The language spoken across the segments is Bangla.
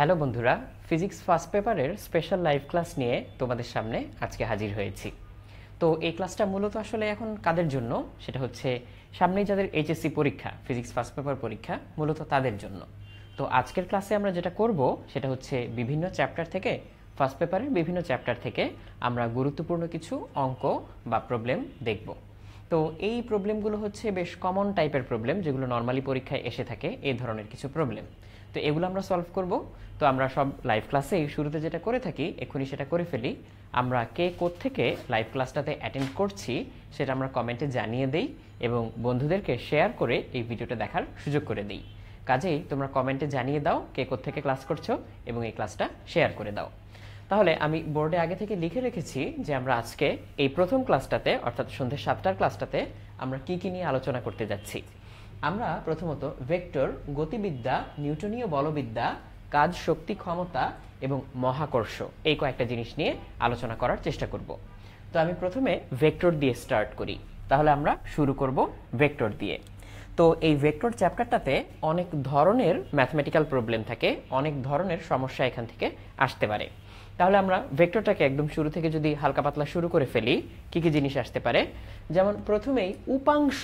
হ্যালো বন্ধুরা ফিজিক্স ফার্স্ট পেপারের স্পেশাল লাইভ ক্লাস নিয়ে তোমাদের সামনে আজকে হাজির হয়েছি তো এই ক্লাসটা মূলত আসলে এখন কাদের জন্য সেটা হচ্ছে সামনেই যাদের এইচএসসি পরীক্ষা ফিজিক্স ফার্স্ট পেপার পরীক্ষা মূলত তাদের জন্য তো আজকের ক্লাসে আমরা যেটা করব সেটা হচ্ছে বিভিন্ন চ্যাপ্টার থেকে ফার্স্ট পেপারের বিভিন্ন চ্যাপ্টার থেকে আমরা গুরুত্বপূর্ণ কিছু অঙ্ক বা প্রবলেম দেখব তো এই প্রবলেমগুলো হচ্ছে বেশ কমন টাইপের প্রবলেম যেগুলো নর্মালি পরীক্ষায় এসে থাকে এই ধরনের কিছু প্রবলেম তো এগুলো আমরা সলভ করব তো আমরা সব লাইভ ক্লাসেই শুরুতে যেটা করে থাকি এক্ষুনি সেটা করে ফেলি আমরা কে থেকে লাইভ ক্লাসটাতে অ্যাটেন্ড করছি সেটা আমরা কমেন্টে জানিয়ে দেই এবং বন্ধুদেরকে শেয়ার করে এই ভিডিওটা দেখার সুযোগ করে দিই কাজেই তোমরা কমেন্টে জানিয়ে দাও কে থেকে ক্লাস করছো এবং এই ক্লাসটা শেয়ার করে দাও তাহলে আমি বোর্ডে আগে থেকে লিখে রেখেছি যে আমরা আজকে এই প্রথম ক্লাসটাতে অর্থাৎ সন্ধ্যে সাতটার ক্লাসটাতে আমরা কি কী নিয়ে আলোচনা করতে যাচ্ছি আমরা প্রথমত ভেক্টর গতিবিদ্যা নিউটনীয় বলবিদ্যা কাজ শক্তি ক্ষমতা এবং মহাকর্ষ এই কয়েকটা জিনিস নিয়ে আলোচনা করার চেষ্টা করব তো আমি প্রথমে ভেক্টর দিয়ে স্টার্ট করি তাহলে আমরা শুরু করব ভেক্টর দিয়ে তো এই ভেক্টর চ্যাপ্টারটাতে অনেক ধরনের ম্যাথমেটিক্যাল প্রবলেম থাকে অনেক ধরনের সমস্যা এখান থেকে আসতে পারে তাহলে আমরা ভেক্টরটাকে একদম শুরু থেকে যদি হালকা পাতলা শুরু করে ফেলি কী কী জিনিস আসতে পারে যেমন প্রথমেই উপাংশ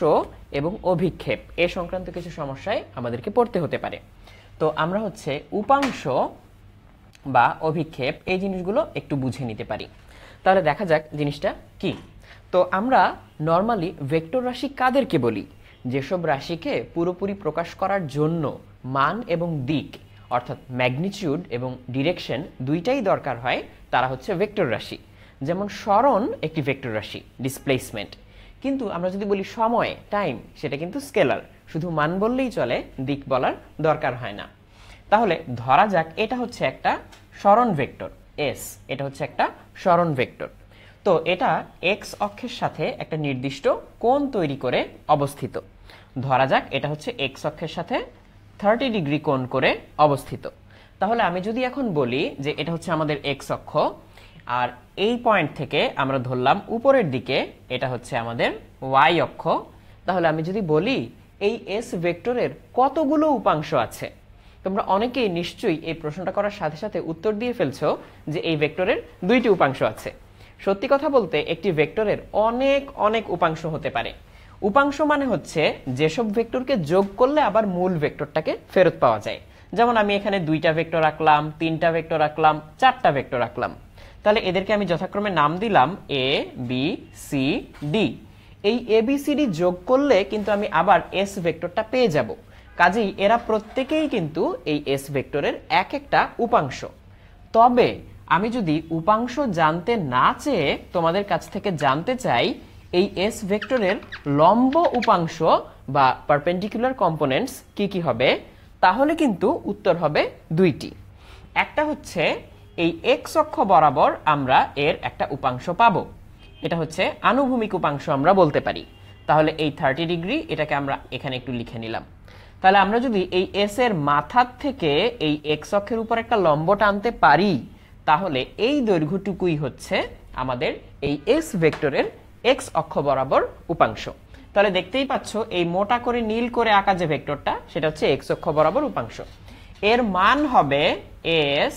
এবং অভিক্ষেপ এ সংক্রান্ত কিছু সমস্যায় আমাদেরকে পড়তে হতে পারে তো আমরা হচ্ছে উপাংশ বা অভিক্ষেপ এই জিনিসগুলো একটু বুঝে নিতে পারি তাহলে দেখা যাক জিনিসটা কি তো আমরা নর্মালি ভেক্টর রাশি কাদেরকে বলি যেসব রাশিকে পুরোপুরি প্রকাশ করার জন্য মান এবং দিক অর্থাৎ ম্যাগনিচিউড এবং ডিরেকশন দুইটাই দরকার হয় তারা হচ্ছে ভেক্টর রাশি যেমন স্মরণ একটি ভেক্টর রাশি ডিসপ্লেসমেন্ট কিন্তু আমরা যদি বলি সময় টাইম সেটা কিন্তু স্কেলার শুধু মান বললেই চলে দিক বলার দরকার হয় না তাহলে ধরা যাক এটা হচ্ছে একটা স্মরণ ভেক্টর এস এটা হচ্ছে একটা স্মরণ ভেক্টর তো এটা এক্স অক্ষের সাথে একটা নির্দিষ্ট কোণ তৈরি করে অবস্থিত ধরা যাক এটা হচ্ছে এক্স অক্ষের সাথে থার্টি ডিগ্রি কোণ করে অবস্থিত তাহলে আমি যদি এখন বলি যে এটা হচ্ছে আমাদের এক্স অক্ষ আর এই পয়েন্ট থেকে আমরা ধরলাম উপরের দিকে এটা হচ্ছে আমাদের ওয়াই অক্ষ তাহলে আমি যদি বলি এই এস ভেক্টরের কতগুলো উপাংশ আছে তোমরা অনেকেই নিশ্চয়ই এই প্রশ্নটা করার সাথে সাথে উত্তর দিয়ে ফেলছো যে এই ভেক্টরের দুইটি উপাংশ আছে সত্যি কথা বলতে একটি ভেক্টরের অনেক অনেক উপাংশ হতে পারে উপাংশ মানে হচ্ছে যেসব ভেক্টরকে যোগ করলে আবার মূল ভেক্টরটাকে ফেরত পাওয়া যায় যেমন আমি এখানে দুইটা ভেক্টর আঁকলাম তিনটা ভেক্টর আঁকলাম চারটা ভেক্টর আঁকলাম তাহলে এদেরকে আমি যথাক্রমে নাম দিলাম এ বি সি ডি এই এ বি সি ডি যোগ করলে কিন্তু আমি আবার এস ভেক্টরটা পেয়ে যাব কাজেই এরা প্রত্যেকেই কিন্তু এই এস ভেক্টরের এক একটা উপাংশ তবে আমি যদি উপাংশ জানতে না চেয়ে তোমাদের কাছ থেকে জানতে চাই এই এস ভেক্টরের লম্ব উপাংশ বা পারপেন্ডিকুলার কম্পোনেন্টস কি কি হবে তাহলে কিন্তু উত্তর হবে দুইটি একটা হচ্ছে এই এক্স অক্ষ বরাবর আমরা এর একটা উপাংশ পাবো এটা হচ্ছে আনুভূমিক উপাংশ আমরা বলতে পারি তাহলে এই থার্টি ডিগ্রি এটাকে আমরা এখানে একটু লিখে নিলাম তাহলে আমরা যদি এই এস এর মাথার থেকে এই এক্স অক্ষের উপর একটা লম্ব টানতে পারি তাহলে এই দৈর্ঘ্যটুকুই হচ্ছে আমাদের এই এস ভেক্টরের এক্স অক্ষ বরাবর উপাংশ তাহলে দেখতেই পাচ্ছ এই মোটা করে নীল করে আঁকা যে ভেক্টরটা সেটা হচ্ছে এক্স অক্ষ বরাবর উপাংশ এর মান হবে এস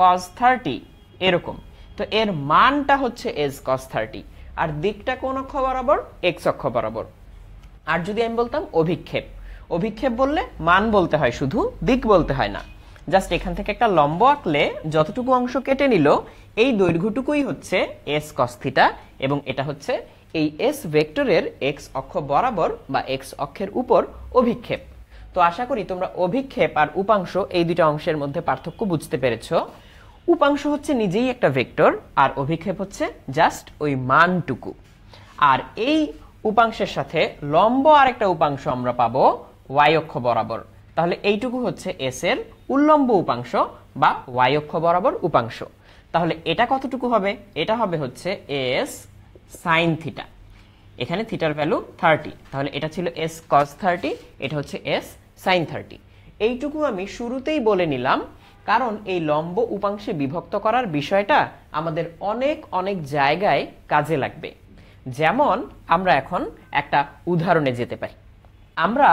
কস থার্টি এরকম তো এর মানটা হচ্ছে এস কস থার্টি আর দিকটা কোন অক্ষ বরাবর এক্স অক্ষ বরাবর আর যদি আমি বলতাম অভিক্ষেপ অভিক্ষেপ বললে মান বলতে হয় শুধু দিক বলতে হয় না জাস্ট এখান থেকে একটা লম্ব আঁকলে যতটুকু অংশ কেটে নিল এই দৈর্ঘ্যটুকুই হচ্ছে এস কস্থিটা এবং এটা হচ্ছে এই এস ভেক্টরের এক্স অক্ষ বরাবর বা এক্স অক্ষের উপর অভিক্ষেপ তো আশা করি তোমরা অভিক্ষেপ আর উপাংশ এই দুটা অংশের মধ্যে পার্থক্য বুঝতে পেরেছো উপাংশ হচ্ছে নিজেই একটা ভেক্টর আর অভিক্ষেপ হচ্ছে জাস্ট ওই মানটুকু আর এই উপাংশের সাথে লম্ব আর একটা উপাংশ আমরা পাবো ওয়াই অক্ষ বরাবর তাহলে এইটুকু হচ্ছে এস এর উল্লম্ব উপাংশ বা ওয়াই অক্ষ বরাবর উপাংশ তাহলে এটা কতটুকু হবে এটা হবে হচ্ছে এস সাইন থিটা এখানে থিটার ভ্যালু থার্টি তাহলে এটা ছিল এস কস থার্টি এটা হচ্ছে এস সাইন থার্টি এইটুকু আমি শুরুতেই বলে নিলাম কারণ এই লম্ব উপাংশে বিভক্ত করার বিষয়টা আমাদের অনেক অনেক জায়গায় কাজে লাগবে যেমন আমরা এখন একটা উদাহরণে যেতে পারি আমরা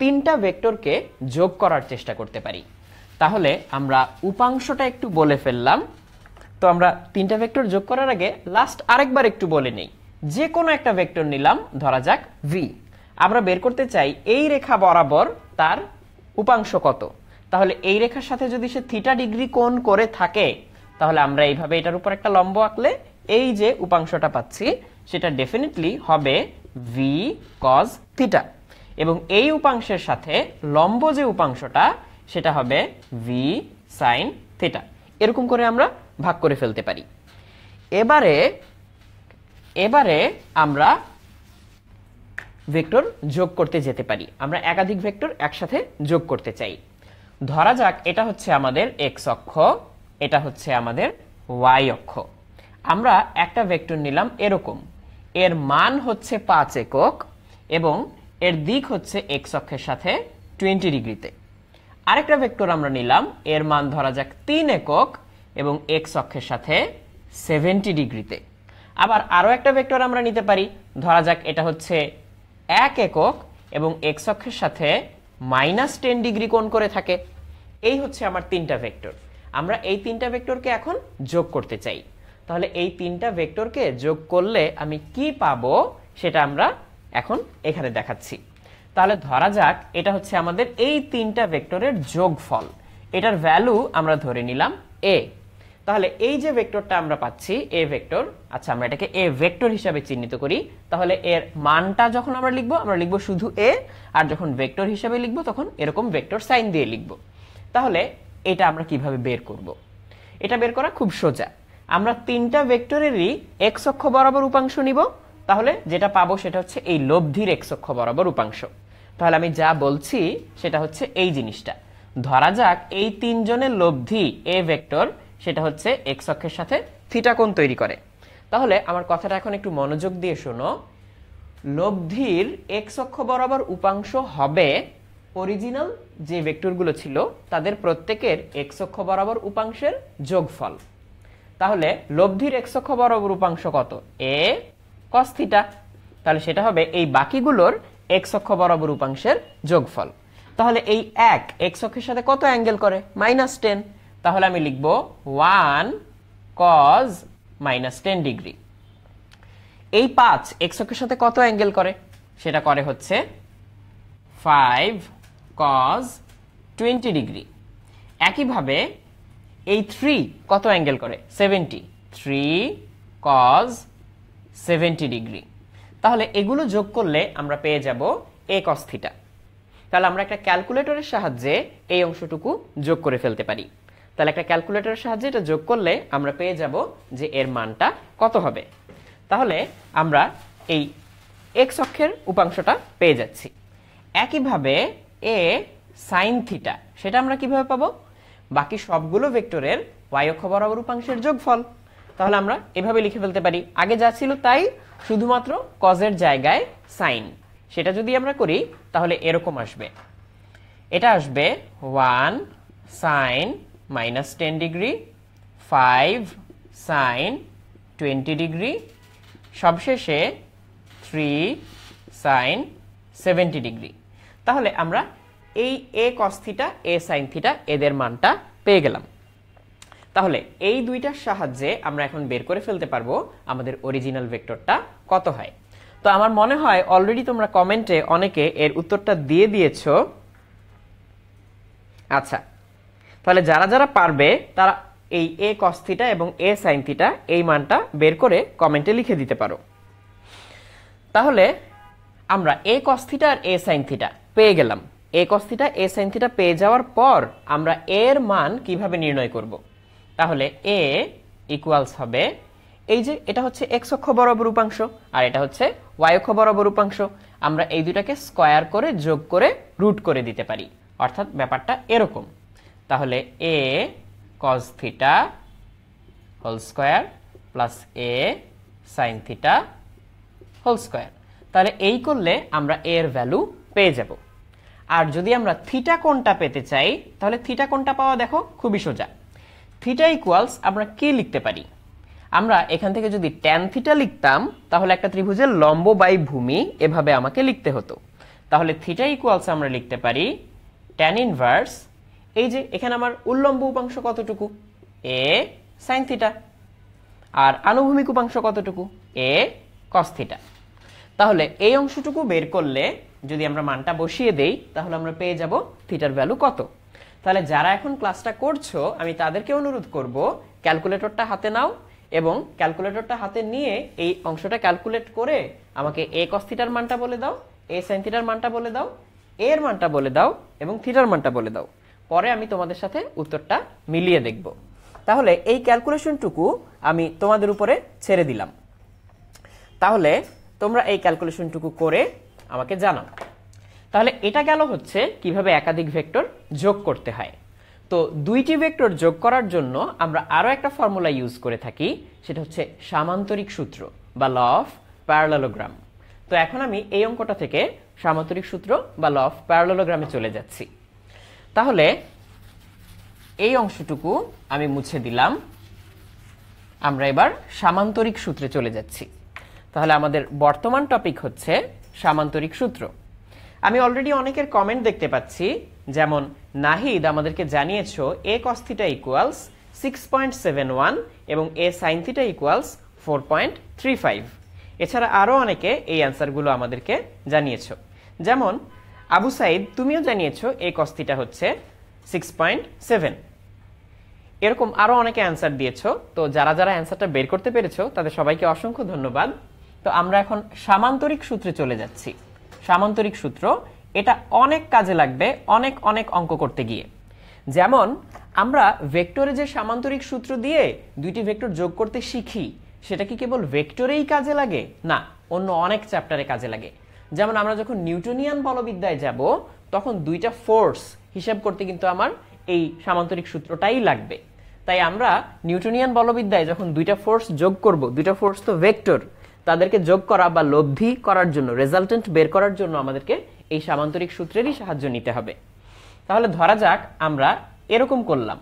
তিনটা ভেক্টরকে যোগ করার চেষ্টা করতে পারি তাহলে আমরা উপাংশটা একটু বলে ফেললাম তো আমরা তিনটা ভেক্টর যোগ করার আগে লাস্ট আরেকবার একটু বলে নেই যে কোনো একটা ভেক্টর নিলাম ধরা যাক ভি আমরা বের করতে চাই এই রেখা বরাবর তার উপাংশ কত তাহলে এই রেখার সাথে যদি সে থিটা ডিগ্রি কোণ করে থাকে তাহলে আমরা এইভাবে এটার উপর একটা লম্ব আঁকলে এই যে উপাংশটা পাচ্ছি সেটা ডেফিনেটলি হবে ভি কজ থিটা এবং এই উপাংশের সাথে লম্ব যে উপাংশটা সেটা হবে ভি সাইন থিটা এরকম করে আমরা ভাগ করে ফেলতে পারি এবারে এবারে আমরা ভেক্টর যোগ করতে যেতে পারি আমরা একাধিক ভেক্টর একসাথে যোগ করতে চাই ধরা যাক এটা হচ্ছে আমাদের এক্স অক্ষ এটা হচ্ছে আমাদের ওয়াই অক্ষ আমরা একটা ভেক্টর নিলাম এরকম এর মান হচ্ছে পাঁচ একক এবং এর দিক হচ্ছে এক্স অক্ষের সাথে টোয়েন্টি ডিগ্রিতে আরেকটা ভেক্টর আমরা নিলাম এর মান ধরা যাক তিন একক এবং এক্স অক্ষের সাথে সেভেন্টি ডিগ্রিতে আবার আরও একটা ভেক্টর আমরা নিতে পারি ধরা যাক এটা হচ্ছে এক একক এবং এক্স অক্ষের সাথে মাইনাস টেন ডিগ্রি কোণ করে থাকে এই হচ্ছে আমার তিনটা ভেক্টর আমরা এই তিনটা ভেক্টরকে এখন যোগ করতে চাই তাহলে এই তিনটা ভেক্টরকে যোগ করলে আমি কি পাব সেটা আমরা এখন এখানে দেখাচ্ছি তাহলে ধরা যাক এটা হচ্ছে আমাদের এই তিনটা ভেক্টরের যোগফল এটার ভ্যালু আমরা ধরে নিলাম এ তাহলে এই যে ভেক্টরটা আমরা পাচ্ছি এ ভেক্টর আচ্ছা আমরা এটাকে এ ভেক্টর হিসাবে চিহ্নিত করি তাহলে এর মানটা যখন আমরা লিখবো আমরা লিখবো শুধু এ আর যখন ভেক্টর হিসাবে লিখবো তখন এরকম ভেক্টর সাইন দিয়ে লিখবো তাহলে এটা আমরা কিভাবে বের করব। এটা বের করা খুব সোজা আমরা তিনটা ভেক্টরেরই এক্স অক্ষ বরাবর উপাংশ নিব তাহলে যেটা পাবো সেটা হচ্ছে এই লব্ধির এক্স অক্ষ বরাবর উপাংশ তাহলে আমি যা বলছি সেটা হচ্ছে এই জিনিসটা ধরা যাক এই তিনজনের লব্ধি এ ভেক্টর সেটা হচ্ছে এক্স অক্ষের সাথে থিটা তৈরি করে তাহলে আমার কথাটা এখন একটু মনোযোগ দিয়ে শোনো লব্ধির এক্স অক্ষ বরাবর উপাংশ হবে অরিজিনাল যে ভেক্টরগুলো ছিল তাদের প্রত্যেকের এক্স অক্ষ বরাবর উপাংশের যোগফল তাহলে লব্ধির এক্স অক্ষ বরাবর উপাংশ কত এ কস্থিটা তাহলে সেটা হবে এই বাকিগুলোর এক্স অক্ষ বরাবর উপাংশের যোগফল তাহলে এই এক এক্স অক্ষের সাথে কত অ্যাঙ্গেল করে মাইনাস টেন তাহলে আমি লিখব one cos minus ten degree এই পাঁচ এক্সকের সাথে কত অ্যাঙ্গেল করে সেটা করে হচ্ছে ফাইভ কজ টোয়েন্টি ডিগ্রি একইভাবে এই থ্রি কত অ্যাঙ্গেল করে seventy three cos seventy degree তাহলে এগুলো যোগ করলে আমরা পেয়ে যাব এ কস্থিটা তাহলে আমরা একটা ক্যালকুলেটরের সাহায্যে এই অংশটুকু যোগ করে ফেলতে পারি তাহলে একটা ক্যালকুলেটরের সাহায্যে এটা যোগ করলে আমরা পেয়ে যাব যে এর মানটা কত হবে তাহলে আমরা এই এক্স অক্ষের উপাংশটা পেয়ে যাচ্ছি একইভাবে এ সাইন থিটা সেটা আমরা কিভাবে পাবো বাকি সবগুলো ভেক্টরের ওয়াই অক্ষ বরাবর উপাংশের যোগফল তাহলে আমরা এভাবে লিখে ফেলতে পারি আগে যা ছিল তাই শুধুমাত্র কজের জায়গায় সাইন সেটা যদি আমরা করি তাহলে এরকম আসবে এটা আসবে one sine minus 10 degree 5 sin 20 degree সবশেষে 3 sin 70 degree তাহলে আমরা এই a cos theta a sin theta এদের মানটা পেয়ে গেলাম তাহলে এই দুইটার সাহায্যে আমরা এখন বের করে ফেলতে পারবো আমাদের অরিজিনাল ভেক্টরটা কত হয় তো আমার মনে হয় অলরেডি তোমরা কমেন্টে অনেকে এর উত্তরটা দিয়ে দিয়েছো আচ্ছা তাহলে যারা যারা পারবে তারা এই এ কস এবং এ সাইন থিটা এই মানটা বের করে কমেন্টে লিখে দিতে পারো তাহলে আমরা এ কস আর এ সাইন থিটা পেয়ে গেলাম এ কস এ সাইন থিটা পেয়ে যাওয়ার পর আমরা এর মান কিভাবে নির্ণয় করব তাহলে এ ইকুয়ালস হবে এই যে এটা হচ্ছে এক্স অক্ষ বরাবর উপাংশ আর এটা হচ্ছে ওয়াই অক্ষ বরাবর উপাংশ আমরা এই দুটাকে স্কোয়ার করে যোগ করে রুট করে দিতে পারি অর্থাৎ ব্যাপারটা এরকম তাহলে a cos theta whole square plus a sine theta whole square তাহলে এই করলে আমরা এর ভ্যালু পেয়ে যাব আর যদি আমরা থিটা কোনটা পেতে চাই তাহলে থিটা কোনটা পাওয়া দেখো খুবই সোজা থিটা ইকুয়ালস আমরা কি লিখতে পারি আমরা এখান থেকে যদি ট্যান থিটা লিখতাম তাহলে একটা ত্রিভুজের লম্ব বাই ভূমি এভাবে আমাকে লিখতে হতো তাহলে থিটা ইকুয়ালস আমরা লিখতে পারি ট্যান ইনভার্স এই যে এখানে আমার উল্লম্ব উপাংশ কতটুকু এ সাইন থিটা আর আনুভূমিক উপাংশ কতটুকু এ কস্থিটা তাহলে এই অংশটুকু বের করলে যদি আমরা মানটা বসিয়ে দেই তাহলে আমরা পেয়ে যাব থিটার ভ্যালু কত তাহলে যারা এখন ক্লাসটা করছো আমি তাদেরকে অনুরোধ করব ক্যালকুলেটরটা হাতে নাও এবং ক্যালকুলেটরটা হাতে নিয়ে এই অংশটা ক্যালকুলেট করে আমাকে এ কস্থিটার মানটা বলে দাও এ সাইন থিটার মানটা বলে দাও এর মানটা বলে দাও এবং থিটার মানটা বলে দাও পরে আমি তোমাদের সাথে উত্তরটা মিলিয়ে দেখব তাহলে এই ক্যালকুলেশনটুকু আমি তোমাদের উপরে ছেড়ে দিলাম তাহলে তোমরা এই ক্যালকুলেশনটুকু করে আমাকে জানাও তাহলে এটা গেল হচ্ছে কিভাবে একাধিক ভেক্টর যোগ করতে হয় তো দুইটি ভেক্টর যোগ করার জন্য আমরা আরও একটা ফর্মুলা ইউজ করে থাকি সেটা হচ্ছে সামান্তরিক সূত্র বা ল অফ প্যারালোগ্রাম তো এখন আমি এই অঙ্কটা থেকে সামান্তরিক সূত্র বা ল অফ প্যারালোগ্রামে চলে যাচ্ছি তাহলে এই অংশটুকু আমি মুছে দিলাম আমরা এবার সামান্তরিক সূত্রে চলে যাচ্ছি তাহলে আমাদের বর্তমান টপিক হচ্ছে সামান্তরিক সূত্র আমি অলরেডি অনেকের কমেন্ট দেখতে পাচ্ছি যেমন নাহিদ আমাদেরকে জানিয়েছ a cos theta equals six point seven one এবং a sine theta equals four point three five এছাড়া আরও অনেকে এই অ্যান্সারগুলো আমাদেরকে জানিয়েছ যেমন আবু সাইদ তুমিও জানিয়েছ এই কস্তিটা হচ্ছে সিক্স পয়েন্ট সেভেন এরকম আরও অনেকে অ্যান্সার দিয়েছ তো যারা যারা অ্যান্সারটা বের করতে পেরেছ তাদের সবাইকে অসংখ্য ধন্যবাদ তো আমরা এখন সামান্তরিক সূত্রে চলে যাচ্ছি সামান্তরিক সূত্র এটা অনেক কাজে লাগবে অনেক অনেক অঙ্ক করতে গিয়ে যেমন আমরা ভেক্টরে যে সামান্তরিক সূত্র দিয়ে দুইটি ভেক্টর যোগ করতে শিখি সেটা কি কেবল ভেক্টরেই কাজে লাগে না অন্য অনেক চ্যাপ্টারে কাজে লাগে যেমন আমরা যখন নিউটনিয়ান বলবিদ্যায় যাব তখন দুইটা ফোর্স হিসাব করতে কিন্তু আমার এই সামান্তরিক সূত্রটাই লাগবে তাই আমরা নিউটনিয়ান বলবিদ্যায় যখন দুইটা ফোর্স যোগ করব দুইটা ফোর্স তো ভেক্টর তাদেরকে যোগ করা বা লব্ধি করার জন্য রেজাল্টেন্ট বের করার জন্য আমাদেরকে এই সামান্তরিক সূত্রেরই সাহায্য নিতে হবে তাহলে ধরা যাক আমরা এরকম করলাম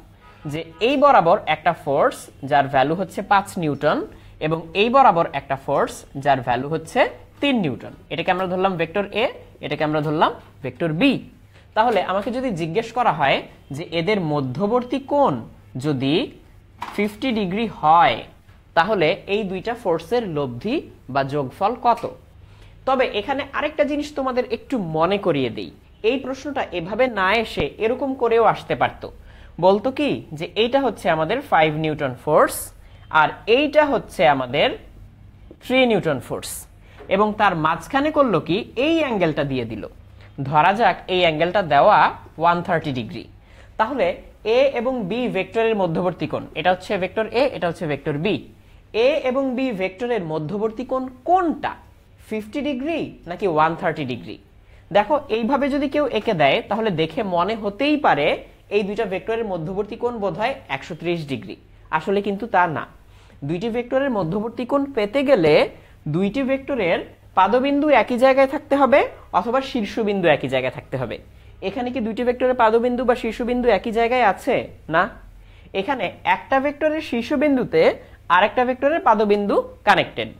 যে এই বরাবর একটা ফোর্স যার ভ্যালু হচ্ছে পাঁচ নিউটন এবং এই বরাবর একটা ফোর্স যার ভ্যালু হচ্ছে তিন নিউটন এটাকে আমরা ধরলাম ভেক্টর এ এটাকে আমরা ধরলাম ভেক্টর বি তাহলে আমাকে যদি জিজ্ঞেস করা হয় যে এদের মধ্যবর্তী কোন যদি ফিফটি ডিগ্রি হয় তাহলে এই দুইটা ফোর্সের লব্ধি বা যোগফল কত তবে এখানে আরেকটা জিনিস তোমাদের একটু মনে করিয়ে দিই এই প্রশ্নটা এভাবে না এসে এরকম করেও আসতে পারত বলতো কি যে এইটা হচ্ছে আমাদের ফাইভ নিউটন ফোর্স আর এইটা হচ্ছে আমাদের থ্রি নিউটন ফোর্স এবং তার মাঝখানে করলো কি এই অ্যাঙ্গেলটা দিয়ে দিল ধরা যাক এই অ্যাঙ্গেলটা দেওয়া ওয়ান থার্টি ডিগ্রি তাহলে এ এবং বি ভেক্টরের মধ্যবর্তী কোণ এটা হচ্ছে ভেক্টর এ এটা হচ্ছে ভেক্টর বি এ এবং বি ভেক্টরের মধ্যবর্তী কোণ কোনটা ফিফটি ডিগ্রি নাকি ওয়ান থার্টি ডিগ্রি দেখো এইভাবে যদি কেউ এঁকে দেয় তাহলে দেখে মনে হতেই পারে এই দুইটা ভেক্টরের মধ্যবর্তী কোণ বোধ হয় একশো ডিগ্রি আসলে কিন্তু তা না দুইটি ভেক্টরের মধ্যবর্তী কোণ পেতে গেলে দুইটি ভেক্টরের পাদবিন্দু একই জায়গায় থাকতে হবে অথবা শীর্ষবিন্দু একই জায়গায় থাকতে হবে এখানে কি দুইটি ভেক্টরের পাদবিন্দু বা শীর্ষবিন্দু একই জায়গায় আছে না এখানে একটা ভেক্টরের শীর্ষবিন্দুতে আরেকটা ভেক্টরের পাদবিন্দু কানেক্টেড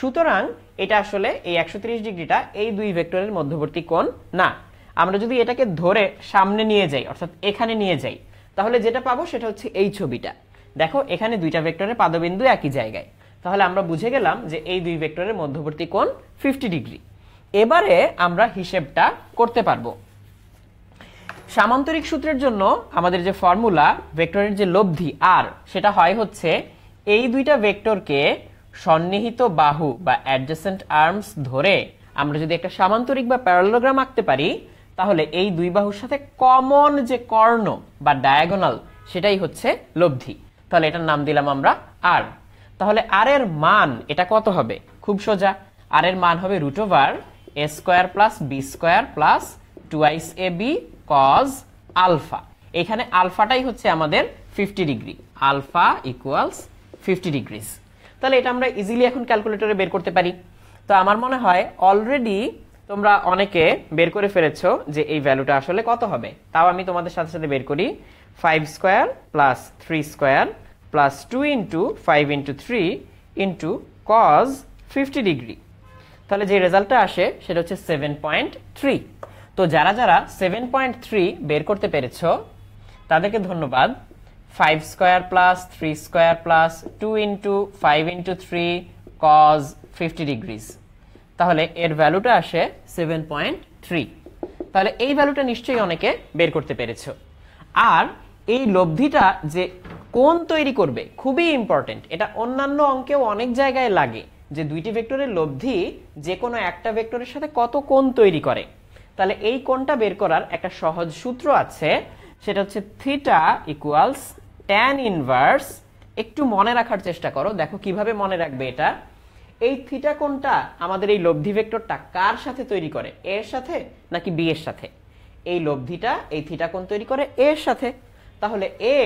সুতরাং এটা আসলে এই একশো ডিগ্রিটা এই দুই ভেক্টরের মধ্যবর্তী কোণ না আমরা যদি এটাকে ধরে সামনে নিয়ে যাই অর্থাৎ এখানে নিয়ে যাই তাহলে যেটা পাবো সেটা হচ্ছে এই ছবিটা দেখো এখানে দুইটা ভেক্টরের পাদবিন্দু একই জায়গায় তাহলে আমরা বুঝে গেলাম যে এই দুই ভেক্টরের মধ্যবর্তী কোণ ফিফটি ডিগ্রি এবারে আমরা হিসেবটা করতে পারবো সামান্তরিক সূত্রের জন্য আমাদের যে ফর্মুলা ভেক্টরের যে লব্ধি আর সেটা হয় হচ্ছে এই দুইটা ভেক্টরকে সন্নিহিত বাহু বা অ্যাডজেসেন্ট আর্মস ধরে আমরা যদি একটা সামান্তরিক বা প্যারালোগ্রাম আঁকতে পারি তাহলে এই দুই বাহুর সাথে কমন যে কর্ণ বা ডায়াগোনাল সেটাই হচ্ছে লব্ধি তাহলে এটার নাম দিলাম আমরা আর তাহলে আর এর মান এটা কত হবে খুব সোজা আর এর মান হবে root over a square plus b square plus twice a b cos alpha এখানে আলফাটাই হচ্ছে আমাদের fifty degree alpha equals fifty degrees তাহলে এটা আমরা ইজিলি এখন ক্যালকুলেটরে বের করতে পারি তো আমার মনে হয় অলরেডি তোমরা অনেকে বের করে ফেলেছ যে এই ভ্যালুটা আসলে কত হবে তাও আমি তোমাদের সাথে সাথে বের করি five square plus three square plus 2 into 5 into 3 into cos 50 degree তাহলে যে রেজাল্টটা আসে সেটা হচ্ছে 7.3 তো যারা যারা 7.3 বের করতে পেরেছো তাদেরকে ধন্যবাদ 5 square plus 3 square plus 2 into 5 into 3 cos 50 degrees তাহলে এর ভ্যালুটা আসে 7.3 তাহলে এই ভ্যালুটা নিশ্চয়ই অনেকে বের করতে পেরেছ আর এই লব্ধিটা যে কোন তৈরি করবে খুবই ইম্পর্টেন্ট এটা অন্যান্য অঙ্কেও অনেক জায়গায় লাগে যে দুইটি ভেক্টরের লব্ধি যে কোনো একটা ভেক্টরের সাথে কত কোন তৈরি করে তাহলে এই কোণটা বের করার একটা সহজ সূত্র আছে সেটা হচ্ছে থিটা ইকুয়ালস ট্যান ইনভার্স একটু মনে রাখার চেষ্টা করো দেখো কিভাবে মনে রাখবে এটা এই থিটা কোণটা আমাদের এই লব্ধি ভেক্টরটা কার সাথে তৈরি করে এর সাথে নাকি বি এর সাথে এই লব্ধিটা এই থিটা কোণ তৈরি করে এর সাথে তাহলে এ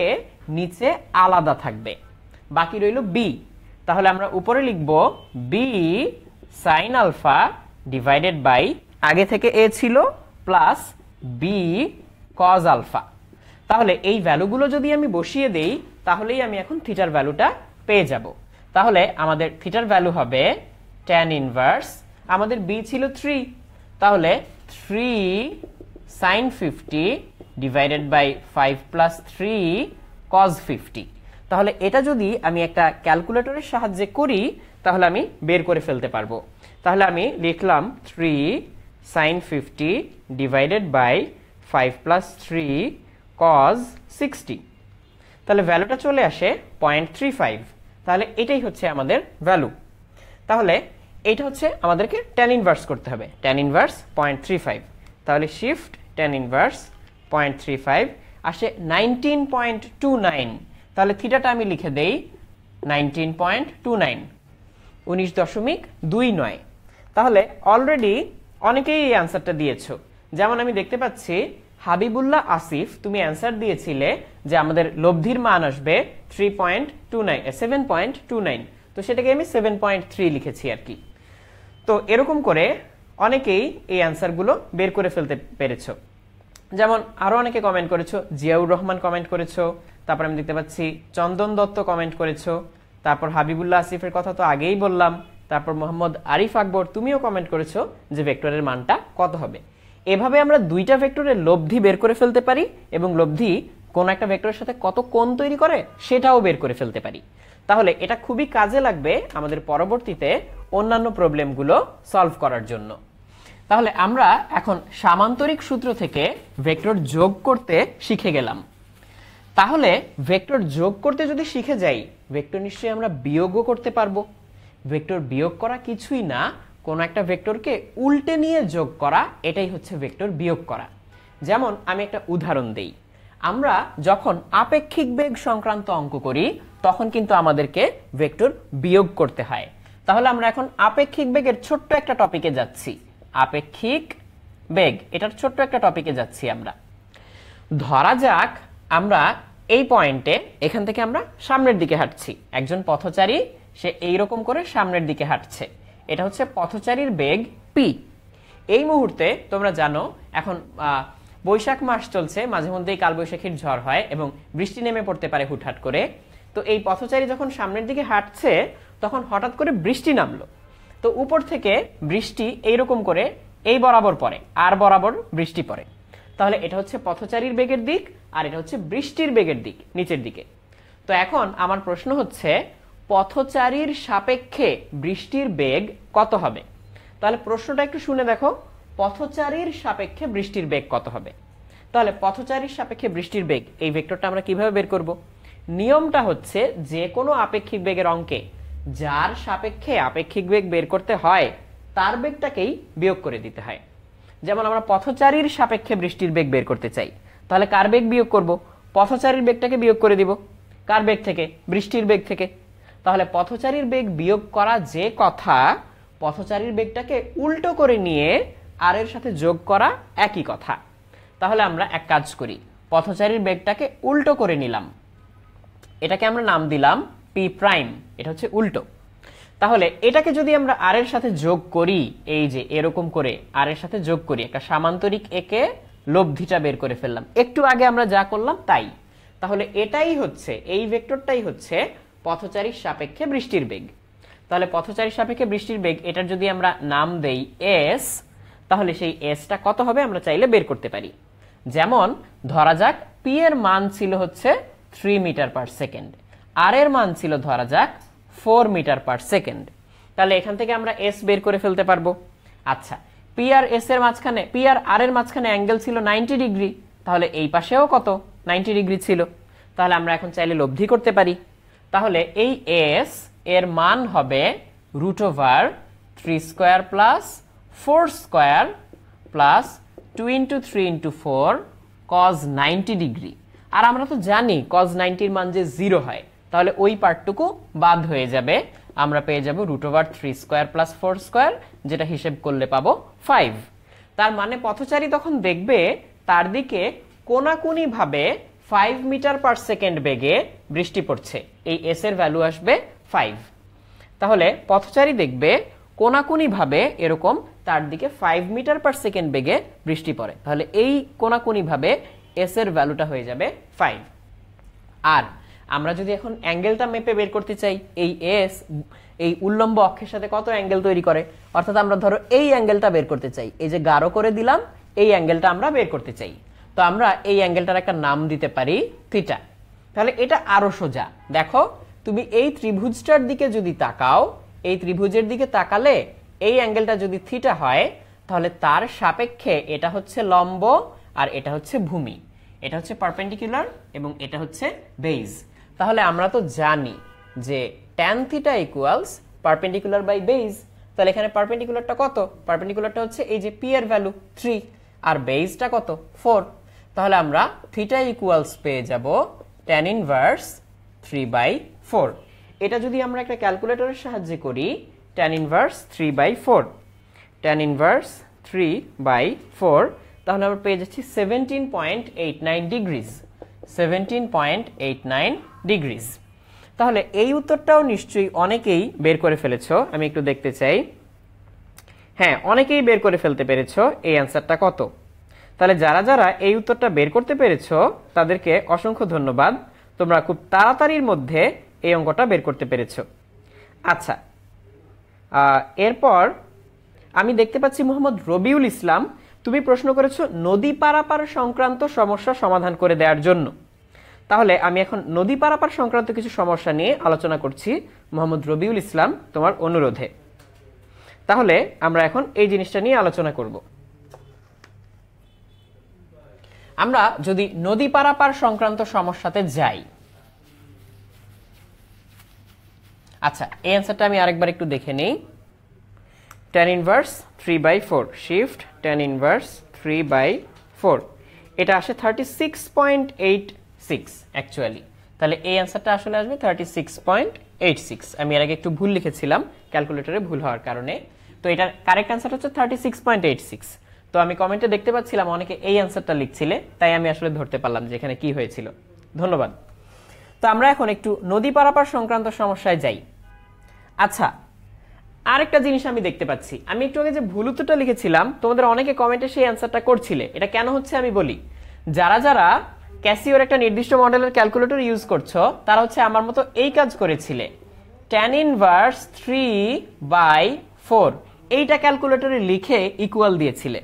নিচে আলাদা থাকবে বাকি রইল বি তাহলে আমরা উপরে লিখব b sine alpha divided by আগে থেকে এ ছিল প্লাস বি কজ আলফা তাহলে এই ভ্যালুগুলো যদি আমি বসিয়ে দেই তাহলেই আমি এখন থিটার ভ্যালুটা পেয়ে যাব তাহলে আমাদের থিটার ভ্যালু হবে ট্যান ইনভার্স আমাদের বি ছিল থ্রি তাহলে three sin 50 divided by 5 plus 3 cos 50 তাহলে এটা যদি আমি একটা ক্যালকুলেটরের সাহায্যে করি তাহলে আমি বের করে ফেলতে পারবো তাহলে আমি লিখলাম 3 sin 50 divided by 5 plus 3 cos 60 তাহলে ভ্যালুটা চলে আসে 0.35 তাহলে এটাই হচ্ছে আমাদের ভ্যালু তাহলে এটা হচ্ছে আমাদেরকে tan ইনভার্স করতে হবে tan ইনভার্স 0.35 তাহলে shift tan inverse point three five আসে নাইনটিন পয়েন্ট টু নাইন তাহলে থিটাটা আমি লিখে দেই নাইনটিন পয়েন্ট টু নাইন উনিশ দশমিক দুই নয় তাহলে অলরেডি অনেকেই এই অ্যান্সারটা দিয়েছ যেমন আমি দেখতে পাচ্ছি হাবিবুল্লাহ আসিফ তুমি অ্যান্সার দিয়েছিলে যে আমাদের লব্ধির মান আসবে three point two nine seven point two nine তো সেটাকে আমি সেভেন পয়েন্ট থ্রি লিখেছি আর কি তো এরকম করে অনেকেই এই অ্যান্সারগুলো বের করে ফেলতে পেরেছো যেমন আরও অনেকে কমেন্ট করেছো জিয়াউর রহমান কমেন্ট করেছো তারপর আমি দেখতে পাচ্ছি চন্দন দত্ত কমেন্ট করেছো তারপর হাবিবুল্লাহ আসিফের কথা তো আগেই বললাম তারপর মোহাম্মদ আরিফ আকবর তুমিও কমেন্ট করেছো যে ভেক্টরের মানটা কত হবে এভাবে আমরা দুইটা ভেক্টরের লব্ধি বের করে ফেলতে পারি এবং লব্ধি কোন একটা ভেক্টরের সাথে কত কোণ তৈরি করে সেটাও বের করে ফেলতে পারি তাহলে এটা খুবই কাজে লাগবে আমাদের পরবর্তীতে অন্যান্য প্রবলেমগুলো সলভ করার জন্য তাহলে আমরা এখন সামান্তরিক সূত্র থেকে ভেক্টর যোগ করতে শিখে গেলাম তাহলে ভেক্টর যোগ করতে যদি শিখে যাই ভেক্টর নিশ্চয়ই আমরা বিয়োগও করতে পারবো ভেক্টর বিয়োগ করা কিছুই না কোনো একটা ভেক্টরকে উল্টে নিয়ে যোগ করা এটাই হচ্ছে ভেক্টর বিয়োগ করা যেমন আমি একটা উদাহরণ দেই আমরা যখন আপেক্ষিক বেগ সংক্রান্ত অঙ্ক করি তখন কিন্তু আমাদেরকে ভেক্টর বিয়োগ করতে হয় তাহলে আমরা এখন আপেক্ষিক বেগের ছোট্ট একটা টপিকে যাচ্ছি আপেক্ষিক বেগ এটার ছোট্ট একটা টপিকে যাচ্ছি আমরা ধরা যাক আমরা এই পয়েন্টে এখান থেকে আমরা সামনের দিকে হাঁটছি একজন পথচারী সে এই রকম করে সামনের দিকে হাঁটছে এটা হচ্ছে পথচারীর বেগ পি এই মুহূর্তে তোমরা জানো এখন বৈশাখ মাস চলছে মাঝে মধ্যেই কালবৈশাখীর ঝড় হয় এবং বৃষ্টি নেমে পড়তে পারে হুটহাট করে তো এই পথচারী যখন সামনের দিকে হাঁটছে তখন হঠাৎ করে বৃষ্টি নামলো তো উপর থেকে বৃষ্টি এইরকম করে এই বরাবর পড়ে আর বরাবর বৃষ্টি পড়ে তাহলে এটা হচ্ছে পথচারীর বেগের দিক আর এটা হচ্ছে বৃষ্টির বেগের দিক নিচের দিকে তো এখন আমার প্রশ্ন হচ্ছে পথচারীর সাপেক্ষে বৃষ্টির বেগ কত হবে তাহলে প্রশ্নটা একটু শুনে দেখো পথচারীর সাপেক্ষে বৃষ্টির বেগ কত হবে তাহলে পথচারীর সাপেক্ষে বৃষ্টির বেগ এই ভেক্টরটা আমরা কিভাবে বের করব নিয়মটা হচ্ছে যে কোনো আপেক্ষিক বেগের অঙ্কে যার সাপেক্ষে আপেক্ষিক বেগ বের করতে হয় তার বেগটাকেই বিয়োগ করে দিতে হয় যেমন আমরা পথচারীর সাপেক্ষে বৃষ্টির বেগ বের করতে চাই তাহলে কার বেগ বিয়োগ করব পথচারীর বেগটাকে বিয়োগ করে দিব কার বেগ থেকে বৃষ্টির বেগ থেকে তাহলে পথচারীর বেগ বিয়োগ করা যে কথা পথচারীর বেগটাকে উল্টো করে নিয়ে আর এর সাথে যোগ করা একই কথা তাহলে আমরা এক কাজ করি পথচারীর বেগটাকে উল্টো করে নিলাম এটাকে আমরা নাম দিলাম পি প্রাইম এটা হচ্ছে উল্টো তাহলে এটাকে যদি আমরা আর এর সাথে যোগ করি এই যে এরকম করে আর এর সাথে যোগ করি একটা সামান্তরিক একে লব্ধিটা বের করে ফেললাম একটু আগে আমরা যা করলাম তাই তাহলে এটাই হচ্ছে এই ভেক্টরটাই হচ্ছে পথচারীর সাপেক্ষে বৃষ্টির বেগ তাহলে পথচারীর সাপেক্ষে বৃষ্টির বেগ এটার যদি আমরা নাম দেই এস তাহলে সেই এসটা কত হবে আমরা চাইলে বের করতে পারি যেমন ধরা যাক পি এর মান ছিল হচ্ছে থ্রি মিটার পার সেকেন্ড আর এর মান ছিল ধরা যাক ফোর মিটার পার সেকেন্ড তাহলে এখান থেকে আমরা এস বের করে ফেলতে পারবো আচ্ছা পি আর এস এর মাঝখানে পি আর আর এর মাঝখানে অ্যাঙ্গেল ছিল নাইনটি ডিগ্রি তাহলে এই পাশেও কত নাইনটি ডিগ্রি ছিল তাহলে আমরা এখন চাইলে লব্ধি করতে পারি তাহলে এই এস এর মান হবে root over three square plus four square plus two into three into four cos ninety degree আর আমরা তো জানি কজ নাইনটির মান যে জিরো হয় তাহলে ওই পার্টটুকু বাদ হয়ে যাবে আমরা পেয়ে যাব root over three square plus four square যেটা হিসেব করলে পাবো ফাইভ তার মানে পথচারী তখন দেখবে তার দিকে কোনাকুনিভাবে ফাইভ মিটার পার সেকেন্ড বেগে বৃষ্টি পড়ছে এই এস এর ভ্যালু আসবে ফাইভ তাহলে পথচারী দেখবে কোনাকুনিভাবে এরকম তার দিকে ফাইভ মিটার পার সেকেন্ড বেগে বৃষ্টি পড়ে তাহলে এই কোনাকুনিভাবে এস এর ভ্যালুটা হয়ে যাবে ফাইভ আর আমরা যদি এখন অ্যাঙ্গেলটা মেপে বের করতে চাই এই এস এই উল্লম্ব অক্ষের সাথে কত অ্যাঙ্গেল তৈরি করে অর্থাৎ আমরা ধরো এই অ্যাঙ্গেলটা বের করতে চাই এই যে গাঢ় করে দিলাম এই অ্যাঙ্গেলটা আমরা বের করতে চাই তো আমরা এই অ্যাঙ্গেলটার একটা নাম দিতে পারি থিটা তাহলে এটা আরও সোজা দেখো তুমি এই ত্রিভুজটার দিকে যদি তাকাও এই ত্রিভুজের দিকে তাকালে এই অ্যাঙ্গেলটা যদি থিটা হয় তাহলে তার সাপেক্ষে এটা হচ্ছে লম্ব আর এটা হচ্ছে ভূমি এটা হচ্ছে পারপেন্ডিকুলার এবং এটা হচ্ছে বেইজ তাহলে আমরা তো জানি যে tan theta equals perpendicular by base তাহলে এখানে পারপেন্ডিকুলারটা কত পারপেন্ডিকুলারটা হচ্ছে এই যে পি এর ভ্যালু থ্রি আর বেইজটা কত ফোর তাহলে আমরা থিটা ইকুয়ালস পেয়ে যাব tan inverse three by four এটা যদি আমরা একটা ক্যালকুলেটরের সাহায্যে করি tan inverse three by four tan inverse three by four তাহলে আমরা পেয়ে যাচ্ছি seventeen point eight nine degrees seventeen point eight nine degrees তাহলে এই উত্তরটাও নিশ্চয়ই অনেকেই বের করে ফেলেছ আমি একটু দেখতে চাই হ্যাঁ অনেকেই বের করে ফেলতে পেরেছ এই অ্যান্সারটা কত তাহলে যারা যারা এই উত্তরটা বের করতে পেরেছ তাদেরকে অসংখ্য ধন্যবাদ তোমরা খুব তাড়াতাড়ির মধ্যে এই অঙ্কটা বের করতে পেরেছ আচ্ছা এরপর আমি দেখতে পাচ্ছি মোহাম্মদ রবিউল ইসলাম তুমি প্রশ্ন করেছো নদী পারাপার সংক্রান্ত সমস্যা সমাধান করে দেওয়ার জন্য তাহলে আমি এখন নদী পারাপার সংক্রান্ত কিছু সমস্যা নিয়ে আলোচনা করছি মোহাম্মদ রবিউল ইসলাম তোমার অনুরোধে তাহলে আমরা এখন এই জিনিসটা নিয়ে আলোচনা করব আমরা যদি নদী পারাপার সংক্রান্ত সমস্যাতে যাই আচ্ছা এই অ্যান্সারটা আমি আরেকবার একটু দেখে নেই tan inverse three by four shift tan inverse three by four এটা আসে thirty six point eight six actually তাহলে এই অ্যান্সারটা আসলে আসবে thirty six point eight six আমি এর আগে একটু ভুল লিখেছিলাম ক্যালকুলেটরে ভুল হওয়ার কারণে তো এটার কারেক্ট অ্যান্সার হচ্ছে thirty six point eight six তো আমি কমেন্টে দেখতে পাচ্ছিলাম অনেকে এই অ্যান্সারটা লিখছিলে তাই আমি আসলে ধরতে পারলাম যে এখানে কি হয়েছিল ধন্যবাদ তো আমরা এখন একটু নদী পারাপার সংক্রান্ত সমস্যায় যাই আচ্ছা আরেকটা জিনিস আমি দেখতে পাচ্ছি আমি একটু আগে যে ভুল উত্তরটা লিখেছিলাম তোমাদের অনেকে কমেন্টে সেই অ্যান্সারটা করছিলে এটা কেন হচ্ছে আমি বলি যারা যারা ক্যাসিওর একটা নির্দিষ্ট মডেলের ক্যালকুলেটর ইউজ করছো তারা হচ্ছে আমার মতো এই কাজ করেছিলে tan inverse three by four এইটা ক্যালকুলেটরে লিখে ইকুয়াল দিয়েছিলে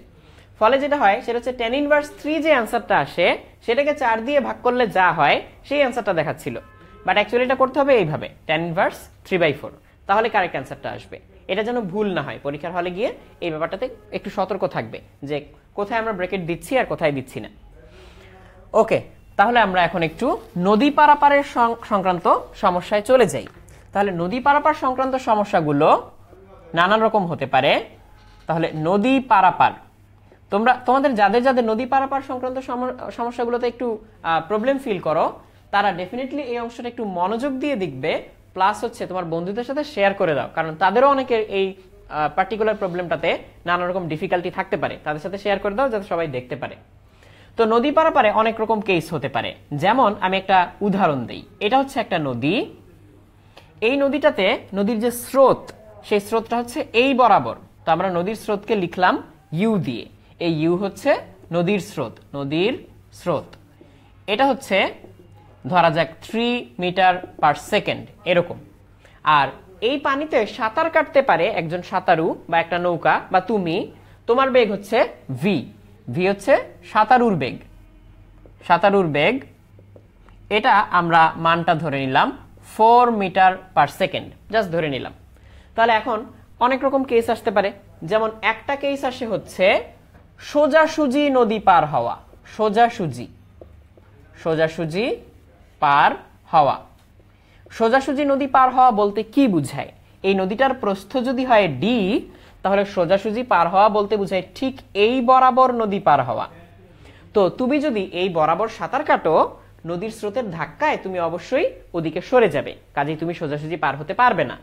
ফলে যেটা হয় সেটা হচ্ছে ট্যান ইনভার্স থ্রি যে অ্যান্সারটা আসে সেটাকে চার দিয়ে ভাগ করলে যা হয় সেই অ্যান্সারটা দেখাচ্ছিল বাট অ্যাকচুয়ালি এটা করতে হবে এইভাবে tan inverse three by four তাহলে কারেক্ট অ্যান্সারটা আসবে এটা যেন ভুল না হয় পরীক্ষার হলে গিয়ে এই ব্যাপারটাতে একটু সতর্ক থাকবে যে কোথায় আমরা ব্রেকেট দিচ্ছি আর কোথায় দিচ্ছি না ওকে তাহলে আমরা এখন একটু নদী পারাপারের সংক্রান্ত সমস্যায় চলে যাই তাহলে নদী পারাপার সংক্রান্ত সমস্যাগুলো নানান রকম হতে পারে তাহলে নদী পারাপার তোমরা তোমাদের যাদের যাদের নদী পারাপার সংক্রান্ত সমস্যাগুলোতে একটু প্রবলেম ফিল করো তারা ডেফিনেটলি এই অংশটা একটু মনোযোগ দিয়ে দেখবে প্লাস হচ্ছে তোমার বন্ধুদের সাথে শেয়ার করে দাও কারণ তাদেরও অনেকের এই পার্টিকুলার প্রবলেমটাতে নানা রকম ডিফিকাল্টি থাকতে পারে তাদের সাথে শেয়ার করে দাও যাতে সবাই দেখতে পারে তো নদী পারাপারে অনেক রকম কেস হতে পারে যেমন আমি একটা উদাহরণ দিই এটা হচ্ছে একটা নদী এই নদীটাতে নদীর যে স্রোত সেই স্রোতটা হচ্ছে এই বরাবর তো আমরা নদীর স্রোতকে লিখলাম ইউ দিয়ে এই ইউ হচ্ছে নদীর স্রোত নদীর স্রোত এটা হচ্ছে ধরা যাক থ্রি মিটার পার সেকেন্ড এরকম আর এই পানিতে সাঁতার কাটতে পারে একজন সাঁতারু বা একটা নৌকা বা তুমি তোমার বেগ হচ্ছে ভি ভি হচ্ছে সাঁতারুর বেগ সাঁতারুর বেগ এটা আমরা মানটা ধরে নিলাম four metre per second just ধরে নিলাম তাহলে এখন অনেক রকম কেস আসতে পারে যেমন একটা কেস আসে হচ্ছে সোজাসুজি নদী পার হওয়া সোজাসুজি সোজাসুজি পার হওয়া সোজাসুজি নদী পার হওয়া বলতে কি বুঝায় এই নদীটার প্রস্থ যদি হয় ডি তাহলে সোজাসুজি পার হওয়া বলতে বোঝায় ঠিক এই বরাবর নদী পার হওয়া তো তুমি যদি এই বরাবর সাঁতার কাটো নদীর স্রোতের ধাক্কায় তুমি অবশ্যই ওদিকে সরে যাবে কাজেই তুমি সোজাসুজি পার হতে পারবে না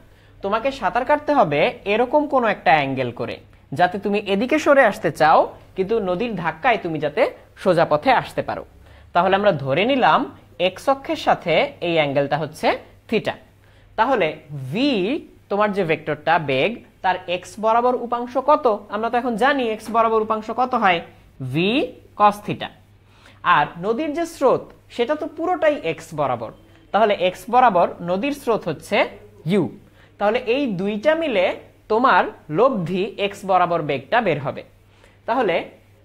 তোমাকে সাঁতার কাটতে হবে এরকম কোনো একটা অ্যাঙ্গেল করে যাতে তুমি এদিকে সরে আসতে চাও কিন্তু নদীর ধাক্কায় তুমি যাতে সোজা পথে আসতে পারো তাহলে আমরা ধরে নিলাম এক্স অক্ষের সাথে এই অ্যাঙ্গেলটা হচ্ছে থিটা তাহলে ভি তোমার যে ভেক্টরটা বেগ তার এক্স বরাবর উপাংশ কত আমরা তো এখন জানি এক্স বরাবর উপাংশ কত হয় ভি কস্থিটা আর নদীর যে স্রোত সেটা তো পুরোটাই এক্স বরাবর তাহলে এক্স বরাবর নদীর স্রোত হচ্ছে ইউ তাহলে এই দুইটা মিলে তোমার লব্ধি এক্স বরাবর বেগটা বের হবে তাহলে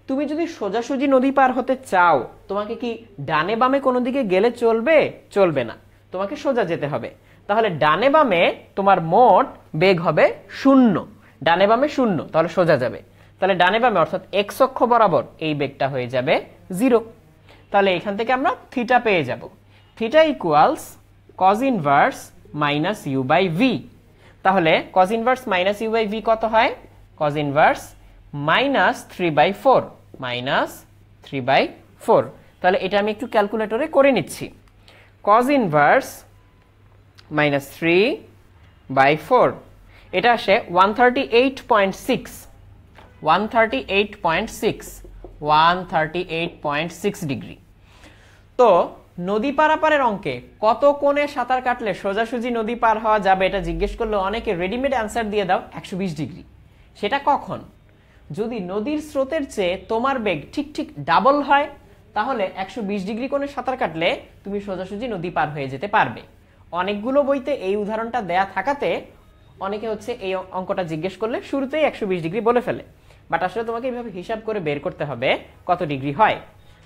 তুমি যদি সোজাসুজি নদী পার হতে চাও তোমাকে কি ডানে বামে কোনো দিকে গেলে চলবে চলবে না তোমাকে সোজা যেতে হবে তাহলে ডানে বামে তোমার মোট বেগ হবে শূন্য ডানে বামে শূন্য তাহলে সোজা যাবে তাহলে ডানে বামে অর্থাৎ এক্স অক্ষ বরাবর এই বেগটা হয়ে যাবে জিরো তাহলে এখান থেকে আমরা থিটা পেয়ে যাব theta equals cos inverse minus u by v তাহলে cos inverse minus u by v কত হয় cos inverse minus three by four minus three by four তাহলে এটা আমি একটু ক্যালকুলেটরে করে নিচ্ছি cos inverse minus three by four এটা আসে one thirty eight point six one thirty eight point six one thirty eight point six degree তো নদী পারাপারের অঙ্কে কত কোণে সাঁতার কাটলে সোজাসুজি নদী পার হওয়া যাবে এটা জিজ্ঞেস করলে অনেকে রেডিমেড অ্যান্সার দিয়ে দাও একশো বিশ ডিগ্রি সেটা কখন যদি নদীর স্রোতের চেয়ে তোমার বেগ ঠিক ঠিক ডাবল হয় তাহলে একশো বিশ ডিগ্রি কোণে সাঁতার কাটলে তুমি সোজাসুজি নদী পার হয়ে যেতে পারবে অনেকগুলো বইতে এই উদাহরণটা দেয়া থাকাতে অনেকে হচ্ছে এই অঙ্কটা জিজ্ঞেস করলে শুরুতেই একশো ডিগ্রি বলে ফেলে বাট আসলে তোমাকে এইভাবে হিসাব করে বের করতে হবে কত ডিগ্রি হয়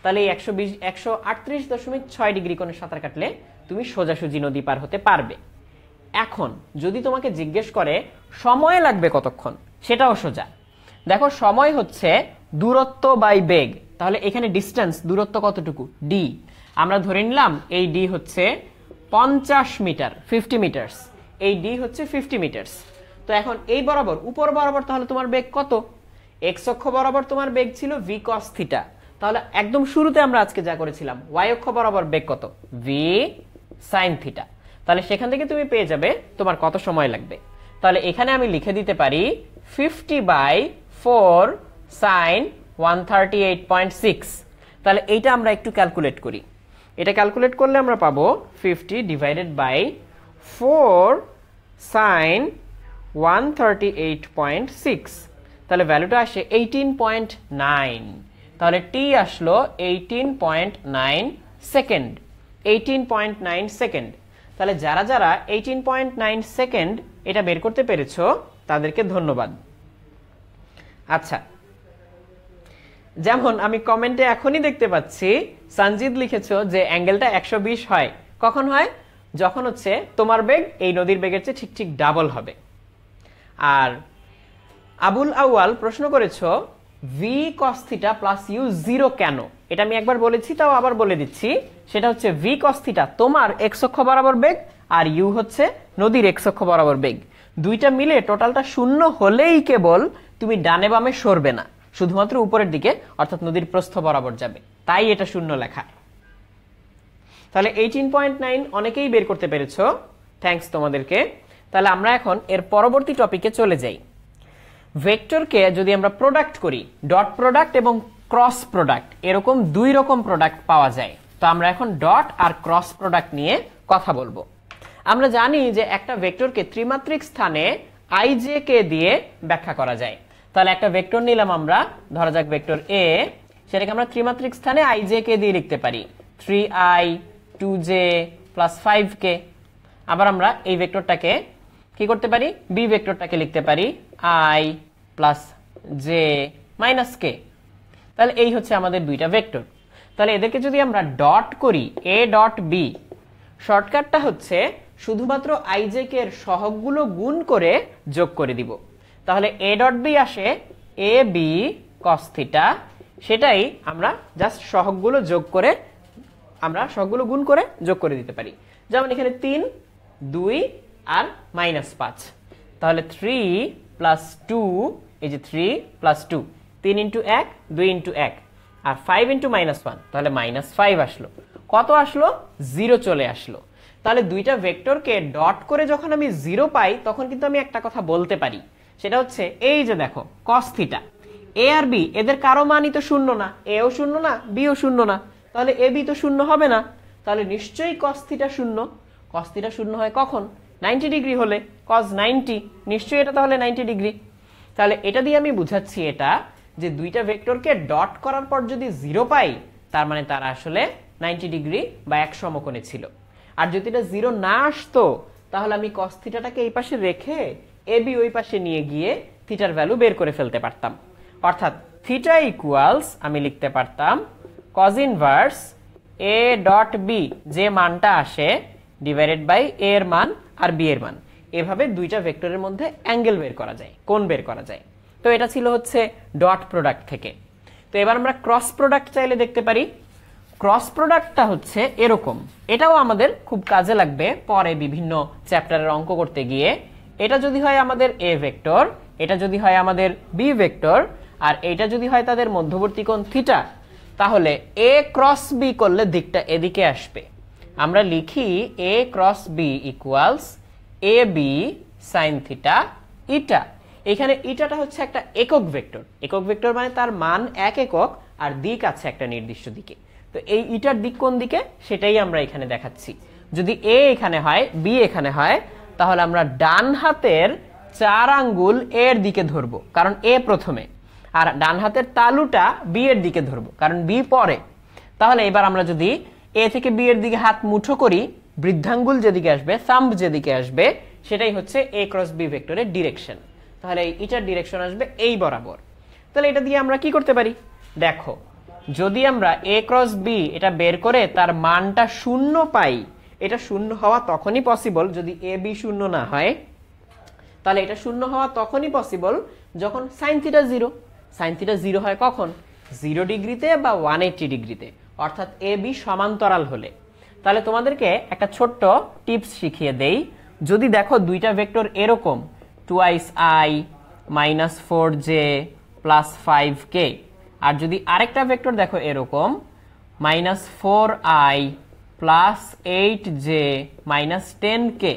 তাহলে এই একশো বিশ একশো আটত্রিশ দশমিক ছয় ডিগ্রি কোণে সাঁতার কাটলে তুমি সোজাসুজি নদী পার হতে পারবে এখন যদি তোমাকে জিজ্ঞেস করে সময় লাগবে কতক্ষণ সেটাও সোজা দেখো সময় হচ্ছে দূরত্ব বাই বেগ তাহলে এখানে ডিস্টেন্স দূরত্ব কতটুকু ডি আমরা ধরে নিলাম এই ডি হচ্ছে পঞ্চাশ মিটার ফিফটি মিটার্স এই ডি হচ্ছে ফিফটি মিটার্স তো এখন এই বরাবর উপর বরাবর তাহলে তোমার বেগ কত এক্স অক্ষ বরাবর তোমার বেগ ছিল ভি কস থিটা তাহলে একদম শুরুতে আমরা আজকে যা করেছিলাম ওয়াই অক্ষ বরাবর বেগ কত ভি সাইন থিটা তাহলে সেখান থেকে তুমি পেয়ে যাবে তোমার কত সময় লাগবে তাহলে এখানে আমি লিখে দিতে পারি fifty by four sine one thirty eight point six তাহলে এইটা আমরা একটু ক্যালকুলেট করি এটা ক্যালকুলেট করলে আমরা পাবো fifty divided by four sine one thirty eight point six তাহলে ভ্যালুটা আসে এইটিন পয়েন্ট নাইন তাহলে টি আসলো eighteen point nine second eighteen point nine second তাহলে যারা যারা এইটিন পয়েন্ট নাইন সেকেন্ড এটা বের করতে পেরেছ তাদেরকে ধন্যবাদ আচ্ছা যেমন আমি কমেন্টে এখনই দেখতে পাচ্ছি সানজিদ লিখেছো যে অ্যাঙ্গেলটা একশো হয় কখন হয় যখন হচ্ছে তোমার বেগ এই নদীর বেগের চেয়ে ঠিক ঠিক ডাবল হবে আর আবুল আউয়াল প্রশ্ন করেছ v cos theta plus u zero কেন এটা আমি একবার বলেছি তাও আবার বলে দিচ্ছি সেটা হচ্ছে ভি কস্থিটা তোমার অক্ষ বরাবর বেগ আর ইউ হচ্ছে নদীর অক্ষ বরাবর বেগ দুইটা মিলে টোটালটা শূন্য হলেই কেবল তুমি ডানে বামে সরবে না শুধুমাত্র উপরের দিকে অর্থাৎ নদীর প্রস্থ বরাবর যাবে তাই এটা শূন্য লেখা তাহলে এইটিন পয়েন্ট নাইন অনেকেই বের করতে পেরেছ থ্যাংকস তোমাদেরকে তাহলে আমরা এখন এর পরবর্তী টপিকে চলে যাই ভেক্টরকে যদি আমরা প্রোডাক্ট করি ডট প্রোডাক্ট এবং ক্রস প্রোডাক্ট এরকম দুই রকম প্রোডাক্ট পাওয়া যায় তো আমরা এখন ডট আর ক্রস প্রোডাক্ট নিয়ে কথা বলবো আমরা জানি যে একটা ভেক্টরকে ত্রিমাত্রিক স্থানে আই জে কে দিয়ে ব্যাখ্যা করা যায় তাহলে একটা ভেক্টর নিলাম আমরা ধরা যাক ভেক্টর এ সেটাকে আমরা ত্রিমাত্রিক স্থানে আই জে কে দিয়ে লিখতে পারি three i two j plus five k আবার আমরা এই ভেক্টরটাকে কি করতে পারি বি ভেক্টরটাকে লিখতে পারি i plus j minus k তাহলে এই হচ্ছে আমাদের দুইটা ভেক্টর তাহলে এদেরকে যদি আমরা ডট করি এ ডট বি শর্টকাটটা হচ্ছে শুধুমাত্র আই জে কে এর সহগগুলো গুণ করে যোগ করে দিব তাহলে এ ডট বি আসে এ বি কস্থিটা সেটাই আমরা জাস্ট সহগগুলো যোগ করে আমরা সহগগুলো গুণ করে যোগ করে দিতে পারি যেমন এখানে তিন দুই আর মাইনাস পাঁচ তাহলে থ্রি প্লাস টু এই যে থ্রি প্লাস টু তিন ইন্টু এক দুই ইন্টু এক আর ফাইভ ইন্টু মাইনাস ওয়ান তাহলে মাইনাস ফাইভ আসলো কত আসলো জিরো চলে আসলো তাহলে দুইটা ভেক্টরকে ডট করে যখন আমি জিরো পাই তখন কিন্তু আমি একটা কথা বলতে পারি সেটা হচ্ছে এই যে দেখো কস্থিটা এ আর বি এদের কারো মানই তো শূন্য না এও শূন্য না বিও শূন্য না তাহলে এ বি তো শূন্য হবে না তাহলে নিশ্চয়ই কস্তিটা শূন্য কস্তিটা শূন্য হয় কখন নাইনটি ডিগ্রি হলে কজ নাইনটি নিশ্চয়ই এটা তাহলে নাইনটি ডিগ্রি তাহলে এটা দিয়ে আমি বুঝাচ্ছি এটা যে দুইটা ভেক্টরকে ডট করার পর যদি জিরো পাই তার মানে তারা আসলে নাইনটি ডিগ্রি বা এক সমকোণে ছিল আর যদি এটা জিরো না আসতো তাহলে আমি কস্তিটাটাকে এই পাশে রেখে এবি ওই পাশে নিয়ে গিয়ে থিটার ভ্যালু বের করে ফেলতে পারতাম অর্থাৎ থিটা ইকুয়ালস আমি লিখতে পারতাম cos inverse a dot b যে মানটা আসে ডিভাইডেড বাই এ এর মান আর বি এর মান এভাবে দুইটা ভেক্টরের মধ্যে অ্যাঙ্গেল বের করা যায় কোন বের করা যায় তো এটা ছিল হচ্ছে ডট প্রোডাক্ট থেকে তো এবার আমরা ক্রস প্রোডাক্ট চাইলে দেখতে পারি ক্রস প্রোডাক্টটা হচ্ছে এরকম এটাও আমাদের খুব কাজে লাগবে পরে বিভিন্ন চ্যাপ্টারের অঙ্ক করতে গিয়ে এটা যদি হয় আমাদের এ ভেক্টর এটা যদি হয় আমাদের বি ভেক্টর আর এটা যদি হয় তাদের মধ্যবর্তী কোণ থিটা তাহলে এ ক্রস বি করলে দিকটা এদিকে আসবে আমরা লিখি a cross b equals a b sine theta eta এখানে ইটাটা হচ্ছে একটা একক ভেক্টর একক ভেক্টর মানে তার মান এক একক আর দিক আছে একটা নির্দিষ্ট দিকে তো এই ইটার দিক কোন দিকে সেটাই আমরা এখানে দেখাচ্ছি যদি এ এখানে হয় বি এখানে হয় তাহলে আমরা ডান হাতের চার আঙ্গুল এর দিকে ধরব কারণ এ প্রথমে আর ডান হাতের তালুটা বি এর দিকে ধরবো কারণ বি পরে তাহলে এবার আমরা যদি এ থেকে বি এর দিকে হাত মুঠো করি বৃদ্ধাঙ্গুল যেদিকে আসবে সাম্ব যেদিকে আসবে সেটাই হচ্ছে এ ক্রস বি ভেক্টরের ডিরেকশন তাহলে এটার ডিরেকশন আসবে এই বরাবর তাহলে এটা দিয়ে আমরা কি করতে পারি দেখো যদি আমরা এ ক্রস বি এটা বের করে তার মানটা শূন্য পাই এটা শূন্য হওয়া তখনই পসিবল যদি এ বি শূন্য না হয় তাহলে এটা শূন্য হওয়া তখনই পসিবল যখন sine theta zero sine theta zero হয় কখন জিরো ডিগ্রিতে বা ওয়ান এইটি ডিগ্রিতে অর্থাৎ এ বি সমান্তরাল হলে তাহলে তোমাদেরকে একটা ছোট্ট টিপস শিখিয়ে দেই যদি দেখো দুইটা ভেক্টর এরকম twice i minus four j plus five k আর যদি আরেকটা ভেক্টর দেখো এরকম minus four i plus eight j minus ten k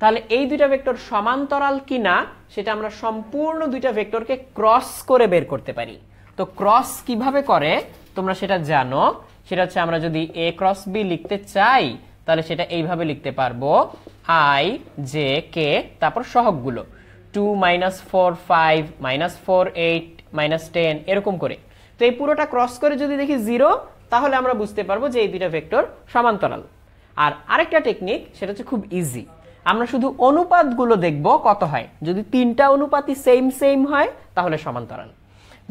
তাহলে এই দুইটা ভেক্টর সমান্তরাল কিনা সেটা আমরা সম্পূর্ণ দুইটা ভেক্টরকে ক্রস করে বের করতে পারি তো ক্রস কিভাবে করে তোমরা সেটা জানো সেটা হচ্ছে আমরা যদি এ ক্রস বি লিখতে চাই তাহলে সেটা এইভাবে লিখতে পারবো আই জে কে তারপর সহগগুলো two minus four five minus four eight minus ten এরকম করে তো এই পুরোটা ক্রস করে যদি দেখি জিরো তাহলে আমরা বুঝতে পারবো যে এই দুইটা ভেক্টর সমান্তরাল আর আরেকটা টেকনিক সেটা হচ্ছে খুব ইজি আমরা শুধু অনুপাতগুলো দেখব কত হয় যদি তিনটা অনুপাতই সেম সেম হয় তাহলে সমান্তরাল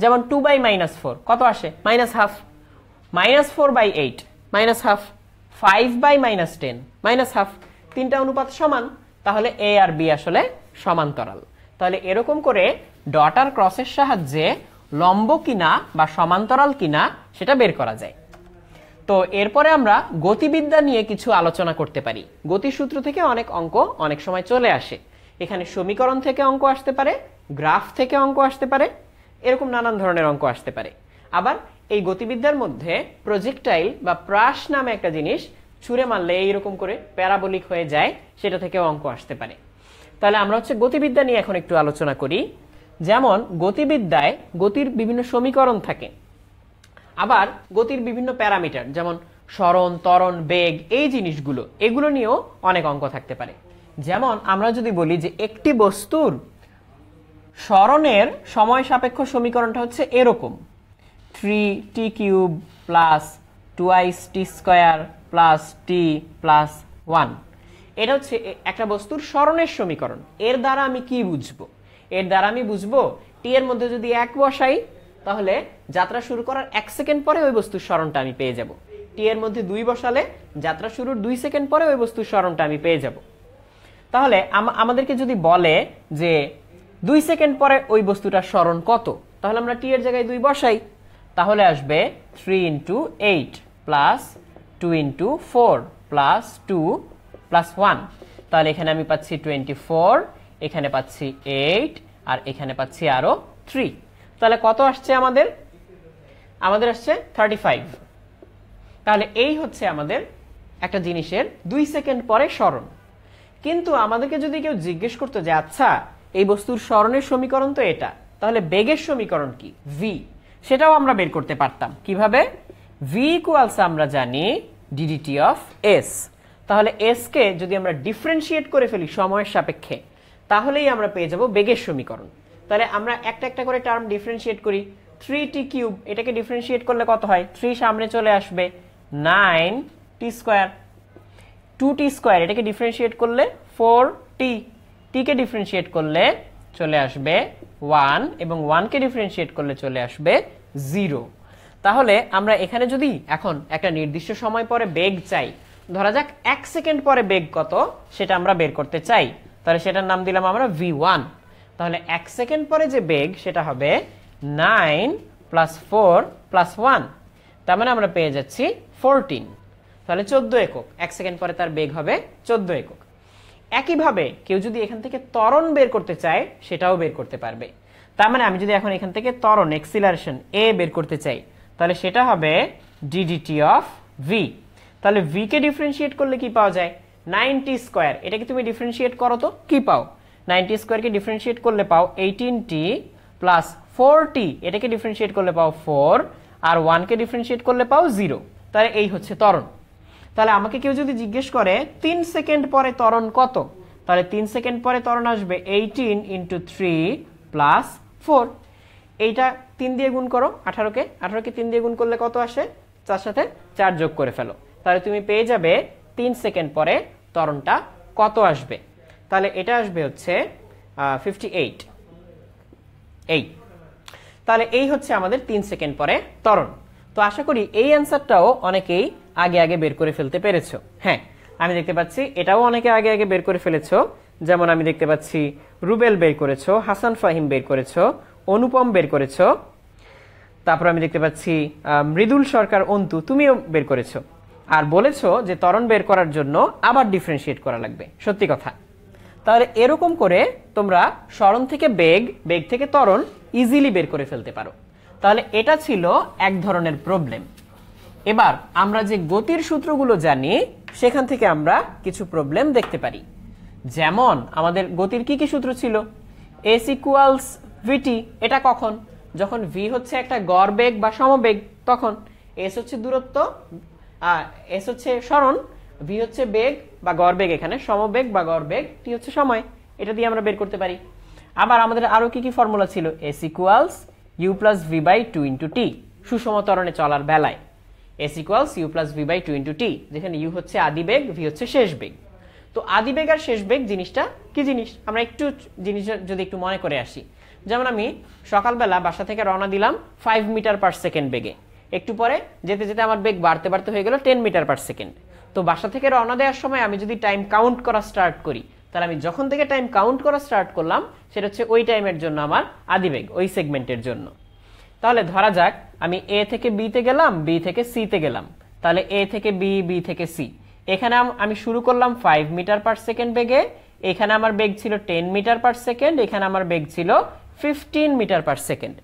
যেমন টু বাই মাইনাস ফোর কত আসে minus half minus four by eight minus half five by minus ten minus half তিনটা অনুপাত সমান তাহলে এ আর বি আসলে সমান্তরাল তাহলে এরকম করে ডটার ক্রসের সাহায্যে লম্ব কিনা বা সমান্তরাল কিনা সেটা বের করা যায় তো এরপরে আমরা গতিবিদ্যা নিয়ে কিছু আলোচনা করতে পারি গতিসূত্র থেকে অনেক অঙ্ক অনেক সময় চলে আসে এখানে সমীকরণ থেকে অঙ্ক আসতে পারে গ্রাফ থেকে অঙ্ক আসতে পারে এরকম নানান ধরনের অঙ্ক আসতে পারে আবার এই গতিবিদ্যার মধ্যে প্রজেক্টাইল বা প্রাস নামে একটা জিনিস ছুঁড়ে মারলে এইরকম করে প্যারাবলিক হয়ে যায় সেটা থেকেও অঙ্ক আসতে পারে তাহলে আমরা হচ্ছে গতিবিদ্যা নিয়ে এখন একটু আলোচনা করি যেমন গতিবিদ্যায় গতির বিভিন্ন সমীকরণ থাকে আবার গতির বিভিন্ন প্যারামিটার যেমন স্মরণ ত্বরণ বেগ এই জিনিসগুলো এগুলো নিয়েও অনেক অঙ্ক থাকতে পারে যেমন আমরা যদি বলি যে একটি বস্তুর স্মরণের সময় সাপেক্ষ সমীকরণটা হচ্ছে এরকম three t cube plus twice t square plus t plus one এটা হচ্ছে একটা বস্তুর স্মরণের সমীকরণ এর দ্বারা আমি কি বুঝবো এর দ্বারা আমি বুঝবো টি এর মধ্যে যদি এক বসাই তাহলে যাত্রা শুরু করার এক সেকেন্ড পরে ওই বস্তুর স্মরণটা আমি পেয়ে যাব টি এর মধ্যে দুই বসালে যাত্রা শুরুর দুই সেকেন্ড পরে ওই বস্তুর স্মরণটা আমি পেয়ে যাব তাহলে আমাদেরকে যদি বলে যে দুই সেকেন্ড পরে ওই বস্তুটার স্মরণ কত তাহলে আমরা টি এর জায়গায় দুই বসাই তাহলে আসবে three into eight plus two into four plus two plus one তাহলে এখানে আমি পাচ্ছি টোয়েন্টি ফোর এখানে পাচ্ছি এইট আর এখানে পাচ্ছি আরও থ্রি তাহলে কত আসছে আমাদের আমাদের আসছে থার্টি ফাইভ তাহলে এই হচ্ছে আমাদের একটা জিনিসের দুই সেকেন্ড পরে স্মরণ কিন্তু আমাদেরকে যদি কেউ জিজ্ঞেস করতো যে আচ্ছা এই বস্তুর স্মরণের সমীকরণ তো এটা তাহলে বেগের সমীকরণ কি ভি সেটাও আমরা বের করতে পারতাম কিভাবে ভি ইকুয়ালস আমরা জানি ডিডিটি অফ এস তাহলে এসকে যদি আমরা ডিফারেন্সিয়েট করে ফেলি সময়ের সাপেক্ষে তাহলেই আমরা পেয়ে যাব বেগের সমীকরণ তাহলে আমরা একটা একটা করে টার্ম ডিফারেন্সিয়েট করি থ্রি টি কিউব এটাকে ডিফারেন্সিয়েট করলে কত হয় থ্রি সামনে চলে আসবে nine t square two t square এটাকে ডিফারেন্সিয়েট করলে ফোর টি টিকে ডিফারেন্সিয়েট করলে চলে আসবে ওয়ান এবং ওয়ানকে ডিফারেন্সিয়েট করলে চলে আসবে জিরো তাহলে আমরা এখানে যদি এখন একটা নির্দিষ্ট সময় পরে বেগ চাই ধরা যাক এক সেকেন্ড পরে বেগ কত সেটা আমরা বের করতে চাই তাহলে সেটার নাম দিলাম আমরা ভি ওয়ান তাহলে এক সেকেন্ড পরে যে বেগ সেটা হবে nine plus four plus one তার মানে আমরা পেয়ে যাচ্ছি ফোরটিন তাহলে চোদ্দ একক এক সেকেন্ড পরে তার বেগ হবে চোদ্দ একক একইভাবে কেউ যদি এখান থেকে তরণ বের করতে চায় সেটাও বের করতে পারবে তার মানে আমি যদি এখন এখান থেকে তরণ এক্সিলারেশন এ বের করতে চাই তাহলে সেটা হবে ডিডিটি অফ ভি তাহলে ভিকে ডিফারেন্সিয়েট করলে কি পাওয়া যায় নাইনটি স্কোয়ার এটাকে তুমি ডিফারেন্সিয়েট করো তো কি পাও নাইনটি স্কোয়ারকে ডিফারেন্সিয়েট করলে পাও এইটিন প্লাস ফোর টি এটাকে ডিফারেন্সিয়েট করলে পাও ফোর আর ওয়ানকে ডিফারেন্সিয়েট করলে পাও জিরো তাহলে এই হচ্ছে ত্বরণ তাহলে আমাকে কেউ যদি জিজ্ঞেস করে তিন সেকেন্ড পরে ত্বরণ কত তাহলে তিন সেকেন্ড পরে ত্বরণ আসবে eighteen into three plus four এইটা তিন দিয়ে গুণ করো আঠারোকে আঠারোকে তিন দিয়ে গুণ করলে কত আসে তার সাথে চার যোগ করে ফেলো তাহলে তুমি পেয়ে যাবে তিন সেকেন্ড পরে ত্বরণটা কত আসবে তাহলে এটা আসবে হচ্ছে ফিফটি এইট এই তাহলে এই হচ্ছে আমাদের তিন সেকেন্ড পরে তরণ তো আশা করি এই অ্যান্সারটাও অনেকেই আগে আগে বের করে ফেলতে পেরেছো হ্যাঁ আমি দেখতে পাচ্ছি এটাও অনেকে আগে আগে বের করে ফেলেছো যেমন আমি দেখতে পাচ্ছি রুবেল বের করেছো হাসান ফাহিম বের করেছো অনুপম বের করেছো তারপর আমি দেখতে পাচ্ছি মৃদুল সরকার অন্তু তুমিও বের করেছো আর বলেছো যে তরণ বের করার জন্য আবার ডিফারেন্সিয়েট করা লাগবে সত্যি কথা তাহলে এরকম করে তোমরা স্মরণ থেকে বেগ বেগ থেকে তরণ ইজিলি বের করে ফেলতে পারো তাহলে এটা ছিল এক ধরনের প্রবলেম এবার আমরা যে গতির সূত্রগুলো জানি সেখান থেকে আমরা কিছু প্রবলেম দেখতে পারি যেমন আমাদের গতির কি কি সূত্র ছিল এস ইকুয়ালস ভিটি এটা কখন যখন ভি হচ্ছে একটা গড় বেগ বা সমবেগ তখন এস হচ্ছে দূরত্ব এস হচ্ছে স্মরণ ভি হচ্ছে বেগ বা গড়বেগ এখানে সমবেগ বা গড়বেগ টি হচ্ছে সময় এটা দিয়ে আমরা বের করতে পারি আবার আমাদের আরও কি কি ফর্মুলা ছিল s equals u plus v by two into t সুষম তরণে চলার বেলায় s equals u plus v by two into t যেখানে ইউ হচ্ছে আদি বেগ ভি হচ্ছে শেষ বেগ তো আদি বেগ আর শেষ বেগ জিনিসটা কি জিনিস আমরা একটু জিনিস যদি একটু মনে করে আসি যেমন আমি সকালবেলা বাসা থেকে রওনা দিলাম ফাইভ মিটার পার সেকেন্ড বেগে একটু পরে যেতে যেতে আমার বেগ বাড়তে বাড়তে হয়ে গেল টেন মিটার পার সেকেন্ড তো বাসা থেকে রওনা দেওয়ার সময় আমি যদি টাইম কাউন্ট করা স্টার্ট করি তাহলে আমি যখন থেকে টাইম কাউন্ট করা স্টার্ট করলাম সেটা হচ্ছে ওই টাইমের জন্য আমার আদিবেগ ওই সেগমেন্টের জন্য তাহলে ধরা যাক আমি এ থেকে বিতে গেলাম বি থেকে সিতে গেলাম তাহলে এ থেকে বি বি থেকে সি এখানে আমি শুরু করলাম ফাইভ মিটার পার সেকেন্ড বেগে এখানে আমার বেগ ছিল টেন মিটার পার সেকেন্ড এখানে আমার বেগ ছিল ফিফটিন মিটার পার সেকেন্ড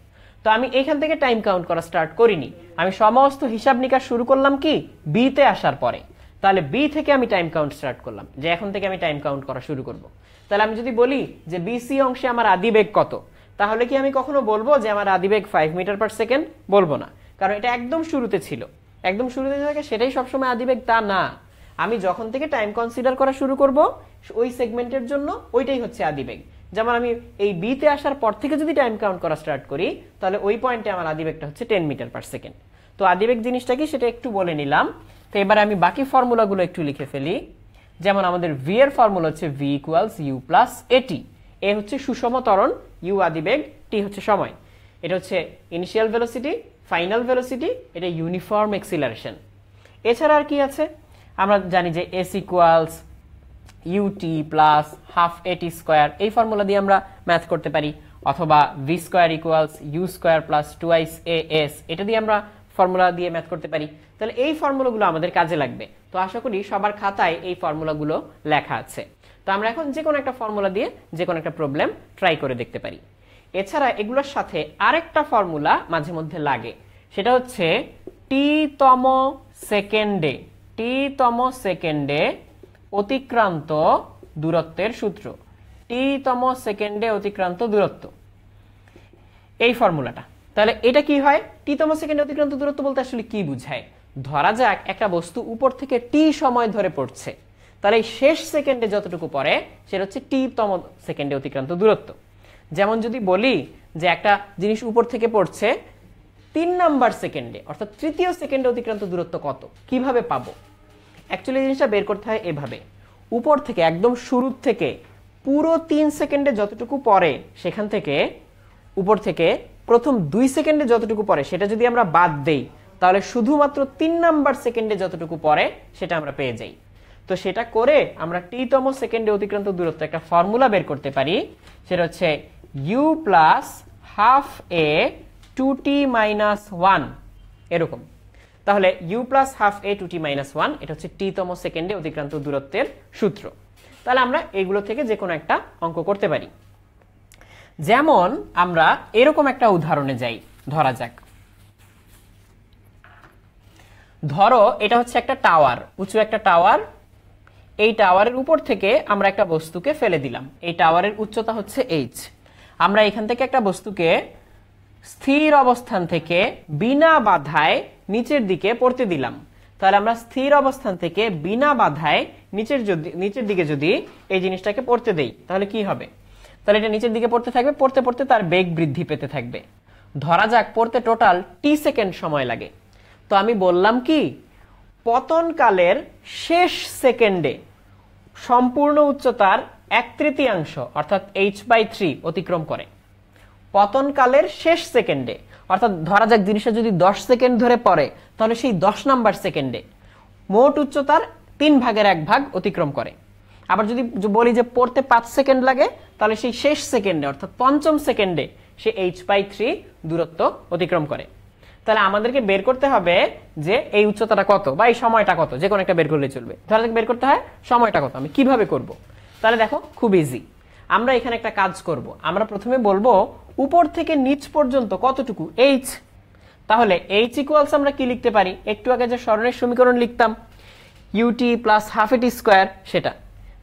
তো আমি এখান থেকে টাইম কাউন্ট করা স্টার্ট করিনি আমি সমস্ত হিসাব নিকাশ শুরু করলাম কি বিতে আসার পরে তাহলে বি থেকে আমি টাইম কাউন্ট স্টার্ট করলাম যে এখন থেকে আমি টাইম কাউন্ট করা শুরু করব। তাহলে আমি যদি বলি যে বিসি অংশে আমার আদিবেগ কত তাহলে কি আমি কখনো বলবো যে আমার আদিবেগ ফাইভ মিটার পার সেকেন্ড বলবো না কারণ এটা একদম শুরুতে ছিল একদম শুরুতে থাকে সেটাই সবসময় আদিবেগ তা না আমি যখন থেকে টাইম কনসিডার করা শুরু করব ওই সেগমেন্টের জন্য ওইটাই হচ্ছে আদিবেগ যেমন আমি এই বিতে আসার পর থেকে যদি টাইম কাউন্ট করা স্টার্ট করি তাহলে ওই পয়েন্টে আমার আদিবেগটা হচ্ছে টেন মিটার পার সেকেন্ড তো আদিবেগ জিনিসটা কি সেটা একটু বলে নিলাম তো এবারে আমি বাকি ফর্মুলাগুলো একটু লিখে ফেলি যেমন আমাদের ভি এর ফর্মুলা হচ্ছে ভি ইকুয়ালস ইউ প্লাস এটি এ হচ্ছে সুষম তরণ ইউ আদিবেগ টি হচ্ছে সময় এটা হচ্ছে ইনিশিয়াল ভেলোসিটি ফাইনাল ভেলোসিটি এটা ইউনিফর্ম এক্সিলারেশন এছাড়া আর কি আছে আমরা জানি যে s equals UT plus half এটি স্কোয়ার এই ফর্মুলা দিয়ে আমরা ম্যাথ করতে পারি অথবা v square equals u square plus twice a s এটা দিয়ে আমরা ফর্মুলা দিয়ে ম্যাথ করতে পারি তাহলে এই ফর্মুলাগুলো আমাদের কাজে লাগবে তো আশা করি সবার খাতায় এই ফর্মুলাগুলো লেখা আছে তো আমরা এখন যে কোনো একটা ফর্মুলা দিয়ে যে কোনো একটা প্রবলেম ট্রাই করে দেখতে পারি এছাড়া এগুলোর সাথে আরেকটা ফর্মুলা মাঝে মধ্যে লাগে সেটা হচ্ছে টি তম সেকেন্ডে টি তম সেকেন্ডে অতিক্রান্ত দূরত্বের সূত্র টি তম সেকেন্ডে অতিক্রান্ত দূরত্ব এই ফর্মুলাটা তাহলে এটা কি হয় টি তম সেকেন্ডে অতিক্রান্ত দূরত্ব বলতে আসলে কি বুঝায় ধরা যাক একটা বস্তু উপর থেকে টি সময় ধরে পড়ছে তাহলে শেষ সেকেন্ডে যতটুকু পরে সেটা হচ্ছে টি তম সেকেন্ডে অতিক্রান্ত দূরত্ব যেমন যদি বলি যে একটা জিনিস উপর থেকে পড়ছে তিন নাম্বার সেকেন্ডে অর্থাৎ তৃতীয় সেকেন্ডে অতিক্রান্ত দূরত্ব কত কিভাবে পাবো অ্যাকচুয়ালি জিনিসটা বের করতে হয় এভাবে উপর থেকে একদম শুরুর থেকে পুরো তিন সেকেন্ডে যতটুকু পরে সেখান থেকে উপর থেকে প্রথম দুই সেকেন্ডে যতটুকু পরে সেটা যদি আমরা বাদ দেই তাহলে শুধুমাত্র তিন নাম্বার সেকেন্ডে যতটুকু পরে সেটা আমরা পেয়ে যাই তো সেটা করে আমরা টিতম সেকেন্ডে অতিক্রান্ত দূরত্ব একটা ফর্মুলা বের করতে পারি সেটা হচ্ছে u plus half a two t minus one এরকম তাহলে u plus half a two t minus one এটা হচ্ছে টিতম সেকেন্ডে অতিক্রান্ত দূরত্বের সূত্র তাহলে আমরা এগুলো থেকে যে কোনো একটা অঙ্ক করতে পারি যেমন আমরা এরকম একটা উদাহরণে যাই ধরা যাক ধরো এটা হচ্ছে একটা টাওয়ার উঁচু একটা টাওয়ার এই টাওয়ারের উপর থেকে আমরা একটা বস্তুকে ফেলে দিলাম এই টাওয়ারের উচ্চতা হচ্ছে এইচ আমরা এখান থেকে একটা বস্তুকে স্থির অবস্থান থেকে বিনা বাধায় নিচের দিকে পড়তে দিলাম তাহলে আমরা স্থির অবস্থান থেকে বিনা বাধায় নিচের যদি নিচের দিকে যদি এই জিনিসটাকে পড়তে দেই তাহলে কি হবে তাহলে এটা নিচের দিকে পড়তে থাকবে পড়তে পড়তে তার বেগ বৃদ্ধি পেতে থাকবে ধরা যাক পড়তে টোটাল টি সেকেন্ড সময় লাগে তো আমি বললাম কি পতনকালের শেষ সেকেন্ডে সম্পূর্ণ উচ্চতার এক তৃতীয়াংশ অর্থাৎ এইচ বাই থ্রি অতিক্রম করে পতনকালের শেষ সেকেন্ডে অর্থাৎ ধরা যাক জিনিসটা যদি দশ সেকেন্ড ধরে পড়ে তাহলে সেই দশ নাম্বার সেকেন্ডে মোট উচ্চতার তিন ভাগের এক ভাগ অতিক্রম করে আবার যদি বলি যে পড়তে পাঁচ সেকেন্ড লাগে তাহলে সেই শেষ সেকেন্ডে অর্থাৎ পঞ্চম সেকেন্ডে সে এইচ বাই থ্রি দূরত্ব অতিক্রম করে তাহলে আমাদেরকে বের করতে হবে যে এই উচ্চতাটা কত বা এই সময়টা কত যে কোনো একটা বের করলে চলবে তাহলে বের করতে হয় সময়টা কত আমি কিভাবে করব। তাহলে দেখো খুব ইজি আমরা এখানে একটা কাজ করব। আমরা প্রথমে বলবো উপর থেকে নিচ পর্যন্ত কতটুকু এইচ তাহলে এইচ ইকুয়ালস আমরা কি লিখতে পারি একটু আগে যে স্মরণের সমীকরণ লিখতাম ইউটি প্লাস হাফ এটি স্কোয়ার সেটা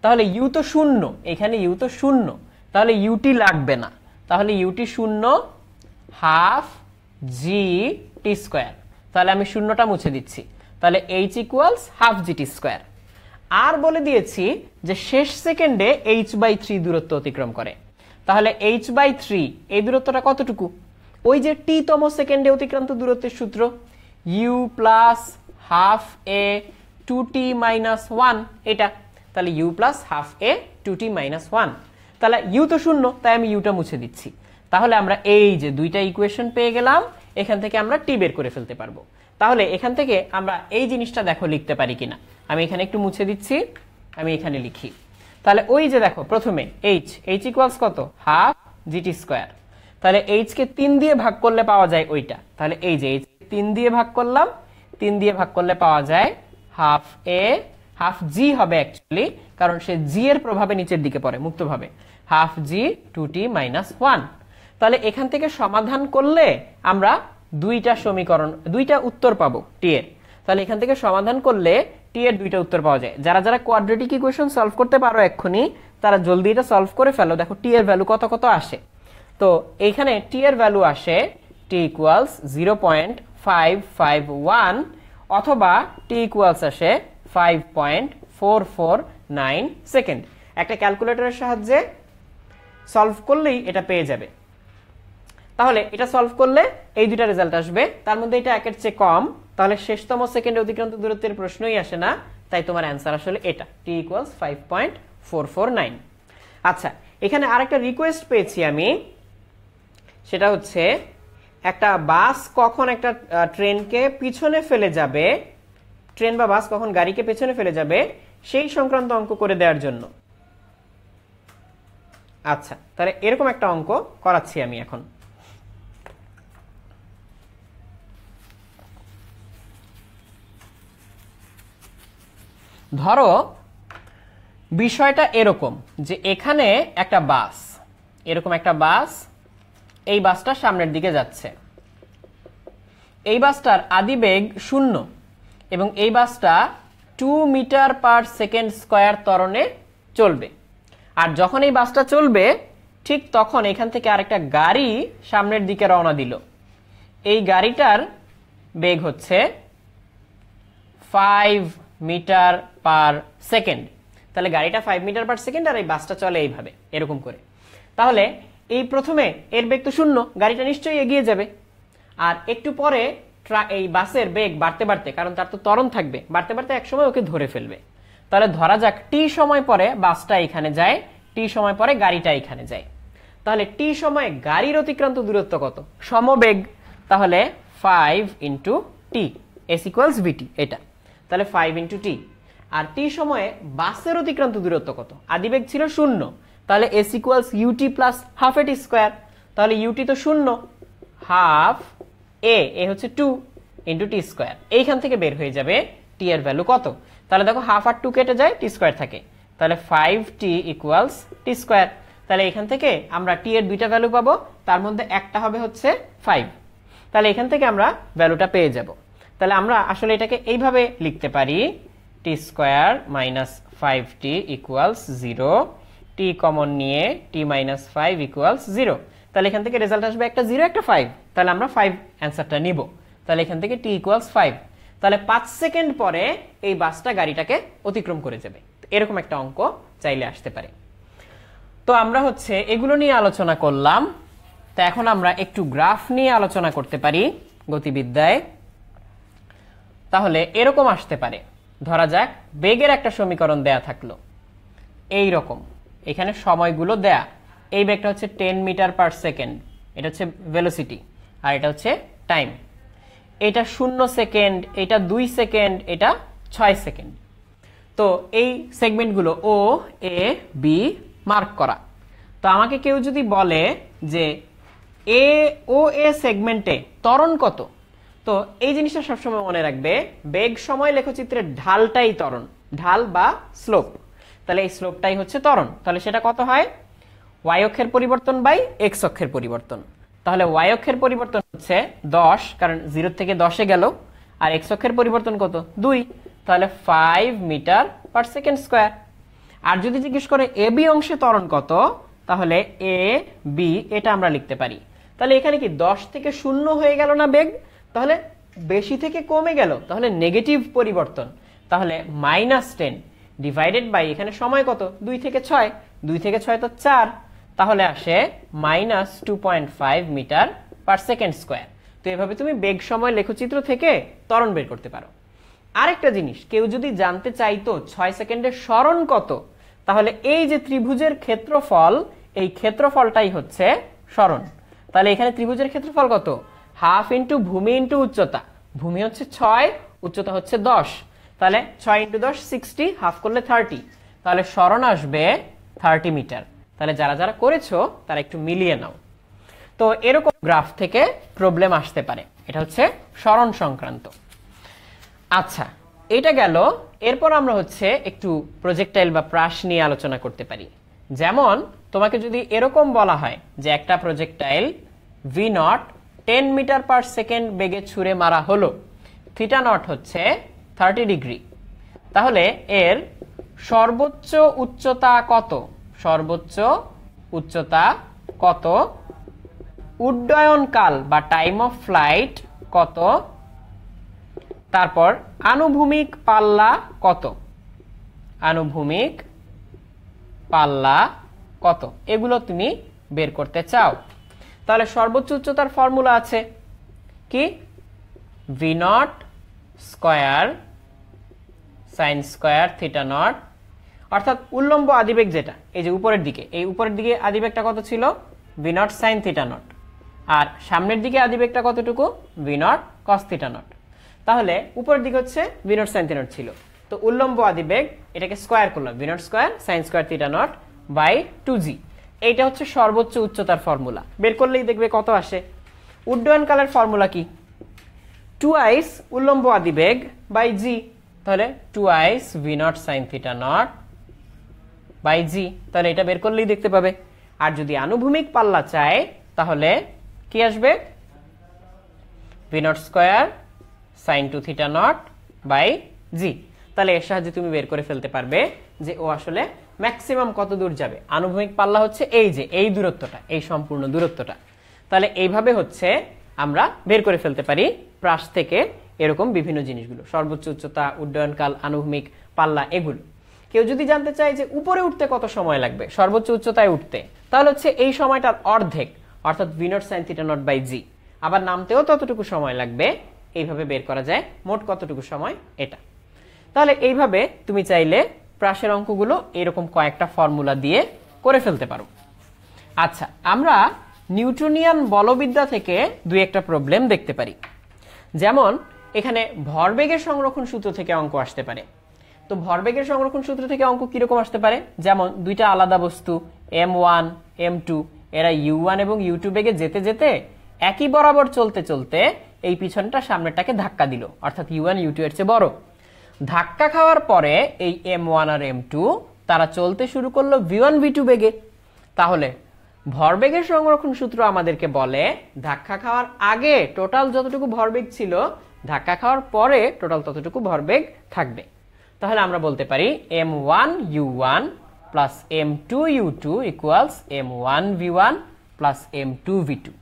তাহলে ইউ তো শূন্য এখানে ইউ তো শূন্য তাহলে ইউটি লাগবে না তাহলে ইউটি শূন্য হাফ জি টি স্কোয়ার তাহলে আমি শূন্যটা মুছে দিচ্ছি তাহলে h equals half g t square আর বলে দিয়েছি যে শেষ সেকেন্ডে এইচ বাই থ্রি দূরত্ব অতিক্রম করে তাহলে এইচ বাই থ্রি এই দূরত্বটা কতটুকু ওই যে টি তম সেকেন্ডে অতিক্রান্ত দূরত্বের সূত্র u plus half a two t minus one এটা তাহলে u plus half a two t minus one তাহলে ইউ তো শূন্য তাই আমি ইউটা মুছে দিচ্ছি তাহলে আমরা এই যে দুইটা ইকুয়েশন পেয়ে গেলাম এখান থেকে আমরা টি বের করে ফেলতে পারবো তাহলে এখান থেকে আমরা এই জিনিসটা দেখো লিখতে পারি কিনা আমি এখানে একটু মুছে দিচ্ছি আমি এখানে লিখি তাহলে ওই যে দেখো প্রথমে এইচ এইচ ইকুয়ালস কত হাফ জিটি স্কোয়ার তাহলে এইচকে তিন দিয়ে ভাগ করলে পাওয়া যায় ওইটা তাহলে এই যে এইচ তিন দিয়ে ভাগ করলাম তিন দিয়ে ভাগ করলে পাওয়া যায় হাফ এ হাফ জি হবে অ্যাকচুয়ালি কারণ সে জি এর প্রভাবে নিচের দিকে পড়ে মুক্তভাবে half g two t minus one তাহলে এখান থেকে সমাধান করলে আমরা দুইটা সমীকরণ দুইটা উত্তর পাবো টি এর তাহলে এখান থেকে সমাধান করলে টি এর দুইটা উত্তর পাওয়া যায় যারা যারা কোয়াড্রেটিক ইকুয়েশন সলভ করতে পারো এক্ষুনি তারা জলদি এটা সলভ করে ফেলো দেখো টি এর ভ্যালু কত কত আসে তো এখানে টি এর ভ্যালু আসে t equals zero point five five one অথবা টি ইকুয়ালস আসে five point four four nine second একটা ক্যালকুলেটরের সাহায্যে সলভ করলেই এটা পেয়ে যাবে তাহলে এটা সলভ করলে এই দুটা রেজাল্ট আসবে তার মধ্যে এটা একের চেয়ে কম তাহলে শেষতম সেকেন্ডে অতিক্রান্ত দূরত্বের প্রশ্নই আসে না তাই তোমার অ্যান্সার আসলে এটা t equals five point four four nine আচ্ছা এখানে আরেকটা রিকোয়েস্ট পেয়েছি আমি সেটা হচ্ছে একটা বাস কখন একটা ট্রেনকে পিছনে ফেলে যাবে ট্রেন বা বাস কখন গাড়িকে পেছনে ফেলে যাবে সেই সংক্রান্ত অঙ্ক করে দেওয়ার জন্য আচ্ছা তাহলে এরকম একটা অঙ্ক করাচ্ছি আমি এখন ধরো বিষয়টা এরকম যে এখানে একটা বাস এরকম একটা বাস এই বাসটা সামনের দিকে যাচ্ছে এই বাসটার আদি বেগ শূন্য এবং এই বাসটা two metre per second square তরণে চলবে আর যখন এই বাসটা চলবে ঠিক তখন এখান থেকে আরেকটা গাড়ি সামনের দিকে রওনা দিল এই গাড়িটার বেগ হচ্ছে ফাইভ মিটার পার সেকেন্ড তাহলে গাড়িটা ফাইভ মিটার পার সেকেন্ড আর এই বাসটা চলে এইভাবে এরকম করে তাহলে এই প্রথমে এর বেগ তো শূন্য গাড়িটা নিশ্চয়ই এগিয়ে যাবে আর একটু পরে এই বাসের বেগ বাড়তে বাড়তে কারণ তার তো তরণ থাকবে বাড়তে বাড়তে একসময় ওকে ধরে ফেলবে তাহলে ধরা যাক টি সময় পরে বাসটা এখানে যায় টি সময় পরে গাড়িটা এখানে যায় তাহলে টি সময়ে গাড়ির অতিক্রান্ত দূরত্ব কত সমবেগ তাহলে five into T S equals V T এটা তাহলে ফাইভ ইন্টু টি আর টি সময়ে বাসের অতিক্রান্ত দূরত্ব কত আদিবেগ ছিল শূন্য তাহলে S equals UT plus half এটি স্কোয়ার তাহলে ইউটি তো শূন্য হাফ এ এ হচ্ছে টু ইন্টু টি স্কোয়ার এইখান থেকে বের হয়ে যাবে টি এর ভ্যালু কত তাহলে দেখো হাফ আর টু কেটে যায় টি স্কোয়ার থাকে তাহলে five T equals T square তাহলে এখান থেকে আমরা টি এর দুইটা ভ্যালু পাবো তার মধ্যে একটা হবে হচ্ছে ফাইভ তাহলে এখান থেকে আমরা ভ্যালুটা পেয়ে যাবো তাহলে আমরা আসলে এটাকে এইভাবে লিখতে পারি T square minus five T equals zero T common নিয়ে T minus five equals zero তাহলে এখান থেকে রেজাল্ট আসবে একটা জিরো একটা ফাইভ তাহলে আমরা ফাইভ অ্যান্সারটা নিব তাহলে এখান থেকে টি ইকুয়ালস ফাইভ তাহলে পাঁচ সেকেন্ড পরে এই বাসটা গাড়িটাকে অতিক্রম করে যাবে এরকম একটা অঙ্ক চাইলে আসতে পারে তো আমরা হচ্ছে এগুলো নিয়ে আলোচনা করলাম তা এখন আমরা একটু গ্রাফ নিয়ে আলোচনা করতে পারি গতিবিদ্যায় তাহলে এরকম আসতে পারে ধরা যাক বেগের একটা সমীকরণ দেয়া থাকলো এই রকম এখানে সময়গুলো দেয়া এই বেগটা হচ্ছে টেন মিটার পার সেকেন্ড এটা হচ্ছে ভেলোসিটি আর এটা হচ্ছে টাইম এটা শূন্য সেকেন্ড এটা দুই সেকেন্ড এটা ছয় সেকেন্ড তো এই সেগমেন্টগুলো ও এ বি মার্ক করা তো আমাকে কেউ যদি বলে যে এ ও এ সেগমেন্টে ত্বরণ কত তো এই জিনিসটা সবসময় মনে রাখবে বেগ সময় লেখচিত্রের ঢালটাই তরণ ঢাল বা স্লোপ তাহলে এই স্লোপটাই হচ্ছে তরণ তাহলে সেটা কত হয় ওয়াই অক্ষের পরিবর্তন বাই এক্স অক্ষের পরিবর্তন তাহলে ওয়াই অক্ষের পরিবর্তন হচ্ছে দশ কারণ জিরো থেকে দশে গেল আর এক্স অক্ষের পরিবর্তন কত দুই তাহলে five metre per second square আর যদি জিজ্ঞেস করে এ বি অংশে তরণ কত তাহলে এ বি এটা আমরা লিখতে পারি তাহলে এখানে কি দশ থেকে শূন্য হয়ে গেল না বেগ তাহলে বেশি থেকে কমে গেল তাহলে নেগেটিভ পরিবর্তন তাহলে মাইনাস টেন ডিভাইডেড বাই এখানে সময় কত দুই থেকে ছয় দুই থেকে ছয় তো চার তাহলে আসে minus two point five metre per second square তো এভাবে তুমি বেগ সময় লেখচিত্র থেকে ত্বরণ বের করতে পারো আরেকটা জিনিস কেউ যদি জানতে চাইতো ছয় সেকেন্ডের স্মরণ কত তাহলে এই যে ত্রিভুজের ক্ষেত্রফল এই ক্ষেত্রফলটাই হচ্ছে স্মরণ তাহলে এখানে ত্রিভুজের ক্ষেত্রফল কত হাফ ইন্টু ভূমি ইন্টু উচ্চতা ভূমি হচ্ছে ছয় উচ্চতা হচ্ছে দশ তাহলে ছয় ইন্টু দশ সিক্সটি হাফ করলে থার্টি তাহলে স্মরণ আসবে থার্টি মিটার তাহলে যারা যারা করেছো তারা একটু মিলিয়ে নাও তো এরকম গ্রাফ থেকে প্রবলেম আসতে পারে এটা হচ্ছে স্মরণ সংক্রান্ত আচ্ছা এটা গেল এরপর আমরা হচ্ছে একটু প্রজেক্টাইল বা প্রাস নিয়ে আলোচনা করতে পারি যেমন তোমাকে যদি এরকম বলা হয় যে একটা projectile V naught ten metre per second বেগে ছুঁড়ে মারা হলো থিটা নট হচ্ছে থার্টি ডিগ্রি তাহলে এর সর্বোচ্চ উচ্চতা কত সর্বোচ্চ উচ্চতা কত উড্ডয়নকাল বা টাইম অফ ফ্লাইট কত তারপর আনুভূমিক পাল্লা কত আনুভূমিক পাল্লা কত এগুলো তুমি বের করতে চাও তাহলে সর্বোচ্চ উচ্চতার ফর্মুলা আছে কি V naught square sine square theta naught অর্থাৎ উল্লম্ব আদিবেগ যেটা এই যে উপরের দিকে এই উপরের দিকে আদিবেগটা কত ছিল V naught sine theta naught আর সামনের দিকে আদিবেগটা কতটুকু V naught cos theta naught তাহলে উপরের দিকে হচ্ছে V naught sine theta naught ছিল তো উল্লম্ব আদিবেগ এটাকে স্কোয়ার করলাম V naught square sine square theta naught by two G এটা হচ্ছে সর্বোচ্চ উচ্চতার ফর্মুলা বের করলেই দেখবে কত আসে উড্ডয়নকালের ফর্মুলা কি টু আইস উল্লম্ব আদি বেগ বাই জি তাহলে টু আইস V naught sine theta naught by G তাহলে এটা বের করলেই দেখতে পাবে আর যদি আনুভূমিক পাল্লা চায় তাহলে কি আসবে V naught square sine two theta naught by G তাহলে এর সাহায্যে তুমি বের করে ফেলতে পারবে যে ও আসলে ম্যাক্সিমাম কত দূর যাবে আনুভূমিক পাল্লা হচ্ছে এই যে এই দূরত্বটা এই সম্পূর্ণ দূরত্বটা তাহলে এইভাবে হচ্ছে আমরা বের করে ফেলতে পারি প্রাস থেকে এরকম বিভিন্ন জিনিসগুলো সর্বোচ্চ উচ্চতা উড্ডয়নকাল আনুভূমিক পাল্লা এগুলো কেউ যদি জানতে চায় যে উপরে উঠতে কত সময় লাগবে সর্বোচ্চ উচ্চতায় উঠতে তাহলে হচ্ছে এই সময়টার অর্ধেক অর্থাৎ V naught sine theta naught by G আবার নামতেও ততটুকু সময় লাগবে এইভাবে বের করা যায় মোট কতটুকু সময় এটা তাহলে এইভাবে তুমি চাইলে প্রাসের অঙ্কগুলো এরকম কয়েকটা ফর্মুলা দিয়ে করে ফেলতে পারো আচ্ছা আমরা নিউটোনিয়ান বলবিদ্যা থেকে দুই একটা প্রবলেম দেখতে পারি যেমন এখানে ভরবেগের সংরক্ষণ সূত্র থেকে অঙ্ক আসতে পারে তো ভরবেগের সংরক্ষণ সূত্র থেকে অঙ্ক কীরকম আসতে পারে যেমন দুইটা আলাদা বস্তু এম ওয়ান এম টু এরা ইউ ওয়ান এবং ইউ টু বেগে যেতে যেতে একই বরাবর চলতে চলতে এই পিছনটা সামনেরটাকে ধাক্কা দিল অর্থাৎ ইউ ওয়ান ইউ টু এর চেয়ে বড় ধাক্কা খাওয়ার পরে এই এম ওয়ান আর এম টু তারা চলতে শুরু করলো ভি ওয়ান ভি টু বেগে তাহলে ভরবেগের সংরক্ষণ সূত্র আমাদেরকে বলে ধাক্কা খাওয়ার আগে টোটাল যতটুকু ভরবেগ ছিল ধাক্কা খাওয়ার পরে টোটাল ততটুকু ভরবেগ থাকবে তাহলে আমরা বলতে পারি M one U one plus M two U two equals M one V one plus M two V two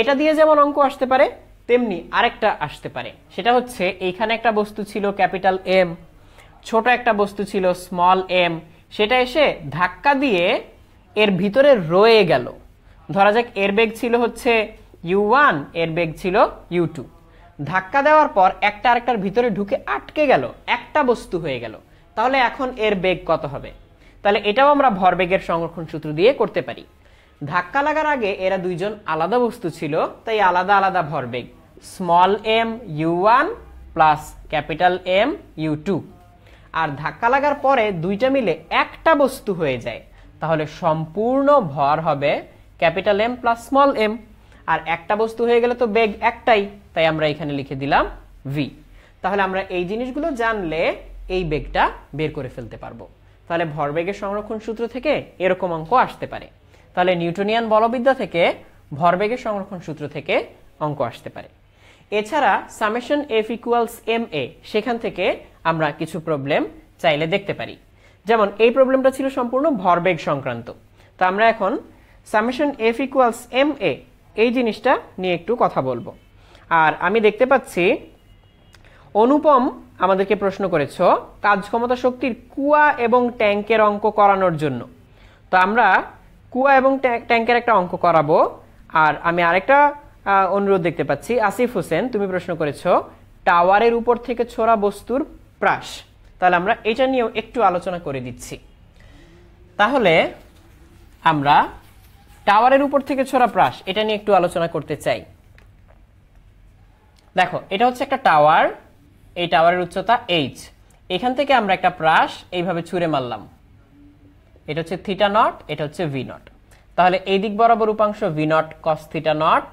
এটা দিয়ে যেমন অঙ্ক আসতে পারে তেমনি আরেকটা আসতে পারে সেটা হচ্ছে এইখানে একটা বস্তু ছিল ক্যাপিটাল এম ছোট একটা বস্তু ছিল স্মল এম সেটা এসে ধাক্কা দিয়ে এর ভিতরে রয়ে গেল ধরা যাক এর বেগ ছিল হচ্ছে ইউ ওয়ান এর বেগ ছিল ইউ টু ধাক্কা দেওয়ার পর একটা আরেকটার ভিতরে ঢুকে আটকে গেল একটা বস্তু হয়ে গেল তাহলে এখন এর বেগ কত হবে তাহলে এটাও আমরা ভরবেগের সংরক্ষণ সূত্র দিয়ে করতে পারি ধাক্কা লাগার আগে এরা দুইজন আলাদা বস্তু ছিল তাই আলাদা আলাদা ভরবেগ small M U one plus capital M U two আর ধাক্কা লাগার পরে দুইটা মিলে একটা বস্তু হয়ে যায় তাহলে সম্পূর্ণ ভর হবে capital M plus small M আর একটা বস্তু হয়ে গেলে তো বেগ একটাই তাই আমরা এখানে লিখে দিলাম ভি তাহলে আমরা এই জিনিসগুলো জানলে এই বেগটা বের করে ফেলতে পারবো তাহলে ভরবেগের সংরক্ষণ সূত্র থেকে এরকম অঙ্ক আসতে পারে তাহলে নিউটনিয়ান বলবিদ্যা থেকে ভরবেগের সংরক্ষণ সূত্র থেকে অঙ্ক আসতে পারে এছাড়া summation F equals M A সেখান থেকে আমরা কিছু প্রবলেম চাইলে দেখতে পারি যেমন এই প্রবলেমটা ছিল সম্পূর্ণ ভরবেগ সংক্রান্ত তো আমরা এখন summation F equals M A এই জিনিসটা নিয়ে একটু কথা বলবো আর আমি দেখতে পাচ্ছি অনুপম আমাদেরকে প্রশ্ন করেছ কাজ ক্ষমতা শক্তির কুয়া এবং ট্যাঙ্কের অঙ্ক করানোর জন্য তো আমরা কুয়া এবং ট্যাঙ্কের একটা অঙ্ক করাবো আর আমি আরেকটা অনুরোধ দেখতে পাচ্ছি আসিফ হোসেন তুমি প্রশ্ন করেছ টাওয়ারের উপর থেকে ছোড়া বস্তুর প্রাস তাহলে আমরা এটা নিয়েও একটু আলোচনা করে দিচ্ছি তাহলে আমরা টাওয়ারের উপর থেকে ছোড়া প্রাস এটা নিয়ে একটু আলোচনা করতে চাই দেখো এটা হচ্ছে একটা টাওয়ার এই টাওয়ারের উচ্চতা এইচ এখান থেকে আমরা একটা প্রাস এইভাবে ছুঁড়ে মারলাম এটা হচ্ছে থিটা নট এটা হচ্ছে ভি নট তাহলে এই দিক বরাবর উপাংশ V naught cos theta naught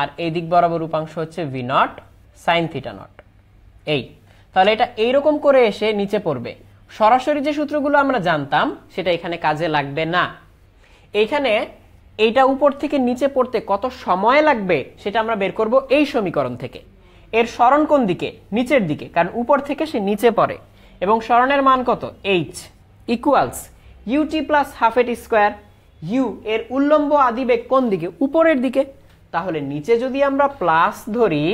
আর এই দিক বরাবর উপাংশ হচ্ছে V naught sine theta naught এই তাহলে এটা এইরকম করে এসে নিচে পড়বে সরাসরি যে সূত্রগুলো আমরা জানতাম সেটা এখানে কাজে লাগবে না এখানে এইটা উপর থেকে নিচে পড়তে কত সময় লাগবে সেটা আমরা বের করব এই সমীকরণ থেকে এর স্মরণ কোন দিকে নিচের দিকে কারণ উপর থেকে সে নিচে পড়ে এবং স্মরণের মান কত H equals UT plus half A T square U এর উল্লম্ব আদিবেগ কোন দিকে উপরের দিকে তাহলে নিচে যদি আমরা প্লাস ধরি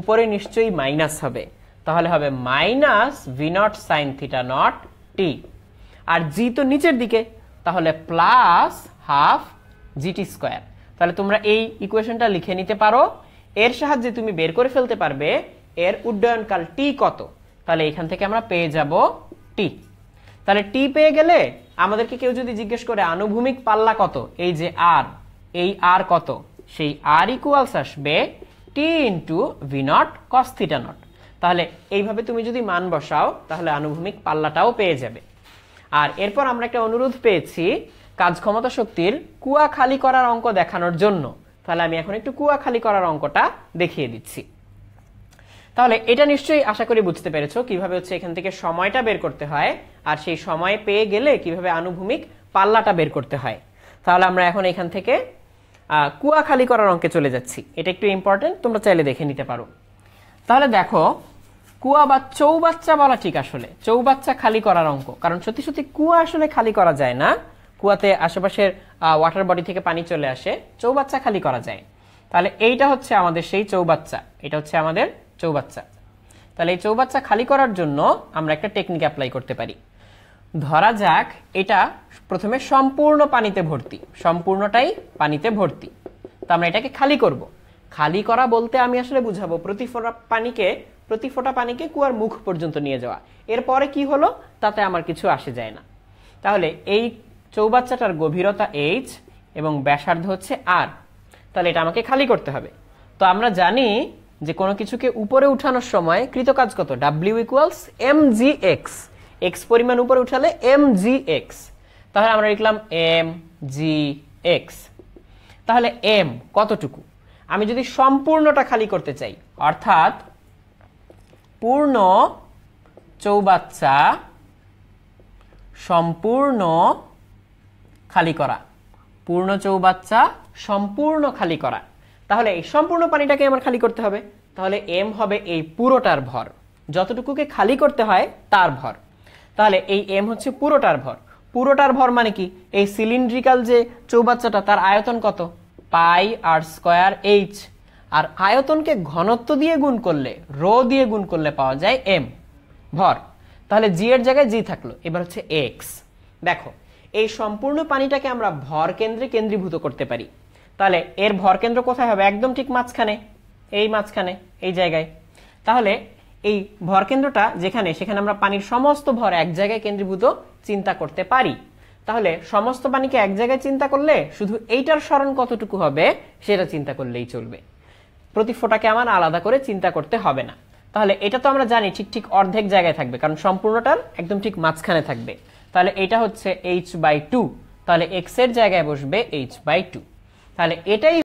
উপরে নিশ্চয়ই মাইনাস হবে তাহলে হবে minus V naught sine theta naught T আর জি তো নিচের দিকে তাহলে প্লাস হাফ জিটি স্কোয়ার তাহলে তোমরা এই ইকুয়েশনটা লিখে নিতে পারো এর সাহায্যে তুমি বের করে ফেলতে পারবে এর উড্ডয়নকাল টি কত তাহলে এখান থেকে আমরা পেয়ে যাব টি তাহলে টি পেয়ে গেলে আমাদেরকে কেউ যদি জিজ্ঞেস করে আনুভূমিক পাল্লা কত এই যে আর এই আর কত সেই আর ইকুয়ালস আসবে T into V naught cos theta naught তাহলে এইভাবে তুমি যদি মান বসাও তাহলে আনুভূমিক পাল্লাটাও পেয়ে যাবে আর এরপর আমরা একটা অনুরোধ পেয়েছি কাজ ক্ষমতা শক্তির কুয়া খালি করার অঙ্ক দেখানোর জন্য তাহলে আমি এখন একটু কুয়া খালি করার অঙ্কটা দেখিয়ে দিচ্ছি তাহলে এটা নিশ্চয়ই আশা করি বুঝতে পেরেছো কিভাবে হচ্ছে এখান থেকে সময়টা বের করতে হয় আর সেই সময় পেয়ে গেলে কিভাবে আনুভূমিক পাল্লাটা বের করতে হয় তাহলে আমরা এখন এখান থেকে কুয়া খালি করার অঙ্কে চলে যাচ্ছি এটা একটু ইম্পর্টেন্ট তোমরা চাইলে দেখে নিতে পারো তাহলে দেখো কুয়া বা চৌবাচ্চা বলা ঠিক আসলে চৌবাচ্চা খালি করার অঙ্ক কারণ সত্যি সত্যি কুয়া আসলে খালি করা যায় না কুয়াতে আশেপাশের ওয়াটার বডি থেকে পানি চলে আসে চৌবাচ্চা খালি করা যায় তাহলে এইটা হচ্ছে আমাদের সেই চৌবাচ্চা এটা হচ্ছে আমাদের চৌবাচ্চা তাহলে এই চৌবাচ্চা খালি করার জন্য আমরা একটা টেকনিক অ্যাপ্লাই করতে পারি ধরা যাক এটা প্রথমে সম্পূর্ণ পানিতে ভর্তি সম্পূর্ণটাই পানিতে ভর্তি তো আমরা এটাকে খালি করব। খালি করা বলতে আমি আসলে বুঝাবো প্রতি ফোটা পানিকে প্রতি ফোটা পানিকে কুয়ার মুখ পর্যন্ত নিয়ে যাওয়া এরপরে কি হলো তাতে আমার কিছু আসে যায় না তাহলে এই চৌবাচ্চাটার গভীরতা এইচ এবং ব্যাসার্ধ হচ্ছে আর তাহলে এটা আমাকে খালি করতে হবে তো আমরা জানি যে কোনো কিছুকে উপরে উঠানোর সময় কৃতকাজ কত W equals M G X X পরিমাণ উপরে উঠালে এম জি এক্স তাহলে আমরা লিখলাম এম জি এক্স তাহলে এম কতটুকু আমি যদি সম্পূর্ণটা খালি করতে চাই অর্থাৎ পূর্ণ চৌবাচ্চা সম্পূর্ণ খালি করা পূর্ণ চৌবাচ্চা সম্পূর্ণ খালি করা তাহলে এই সম্পূর্ণ পানিটাকে আমার খালি করতে হবে তাহলে এম হবে এই পুরোটার ভর যতটুকুকে খালি করতে হয় তার ভর তাহলে এই এম হচ্ছে পুরোটার ভর পুরোটার ভর মানে কি এই সিলিন্ড্রিক্যাল যে চৌবাচ্চাটা তার আয়তন কত পাই আর স্কোয়ার এইচ আর আয়তনকে ঘনত্ব দিয়ে গুণ করলে রো দিয়ে গুণ করলে পাওয়া যায় এম ভর তাহলে জি এর জায়গায় জি থাকলো এবার হচ্ছে এক্স দেখো এই সম্পূর্ণ পানিটাকে আমরা ভর কেন্দ্রে কেন্দ্রীভূত করতে পারি তাহলে এর ভর কেন্দ্র কোথায় হবে একদম ঠিক মাঝখানে এই মাঝখানে এই জায়গায় তাহলে এই ভরকেন্দ্রটা যেখানে সেখানে আমরা পানির সমস্ত ভর এক জায়গায় কেন্দ্রীভূত চিন্তা করতে পারি তাহলে সমস্ত পানিকে এক জায়গায় চিন্তা করলে শুধু এইটার স্মরণ কতটুকু হবে সেটা চিন্তা করলেই চলবে প্রতি ফোটাকে আমার আলাদা করে চিন্তা করতে হবে না তাহলে এটা তো আমরা জানি ঠিক ঠিক অর্ধেক জায়গায় থাকবে কারণ সম্পূর্ণটার একদম ঠিক মাঝখানে থাকবে তাহলে এটা হচ্ছে এইচ বাই টু তাহলে এক্স এর জায়গায় বসবে এইচ বাই টু তাহলে এটাই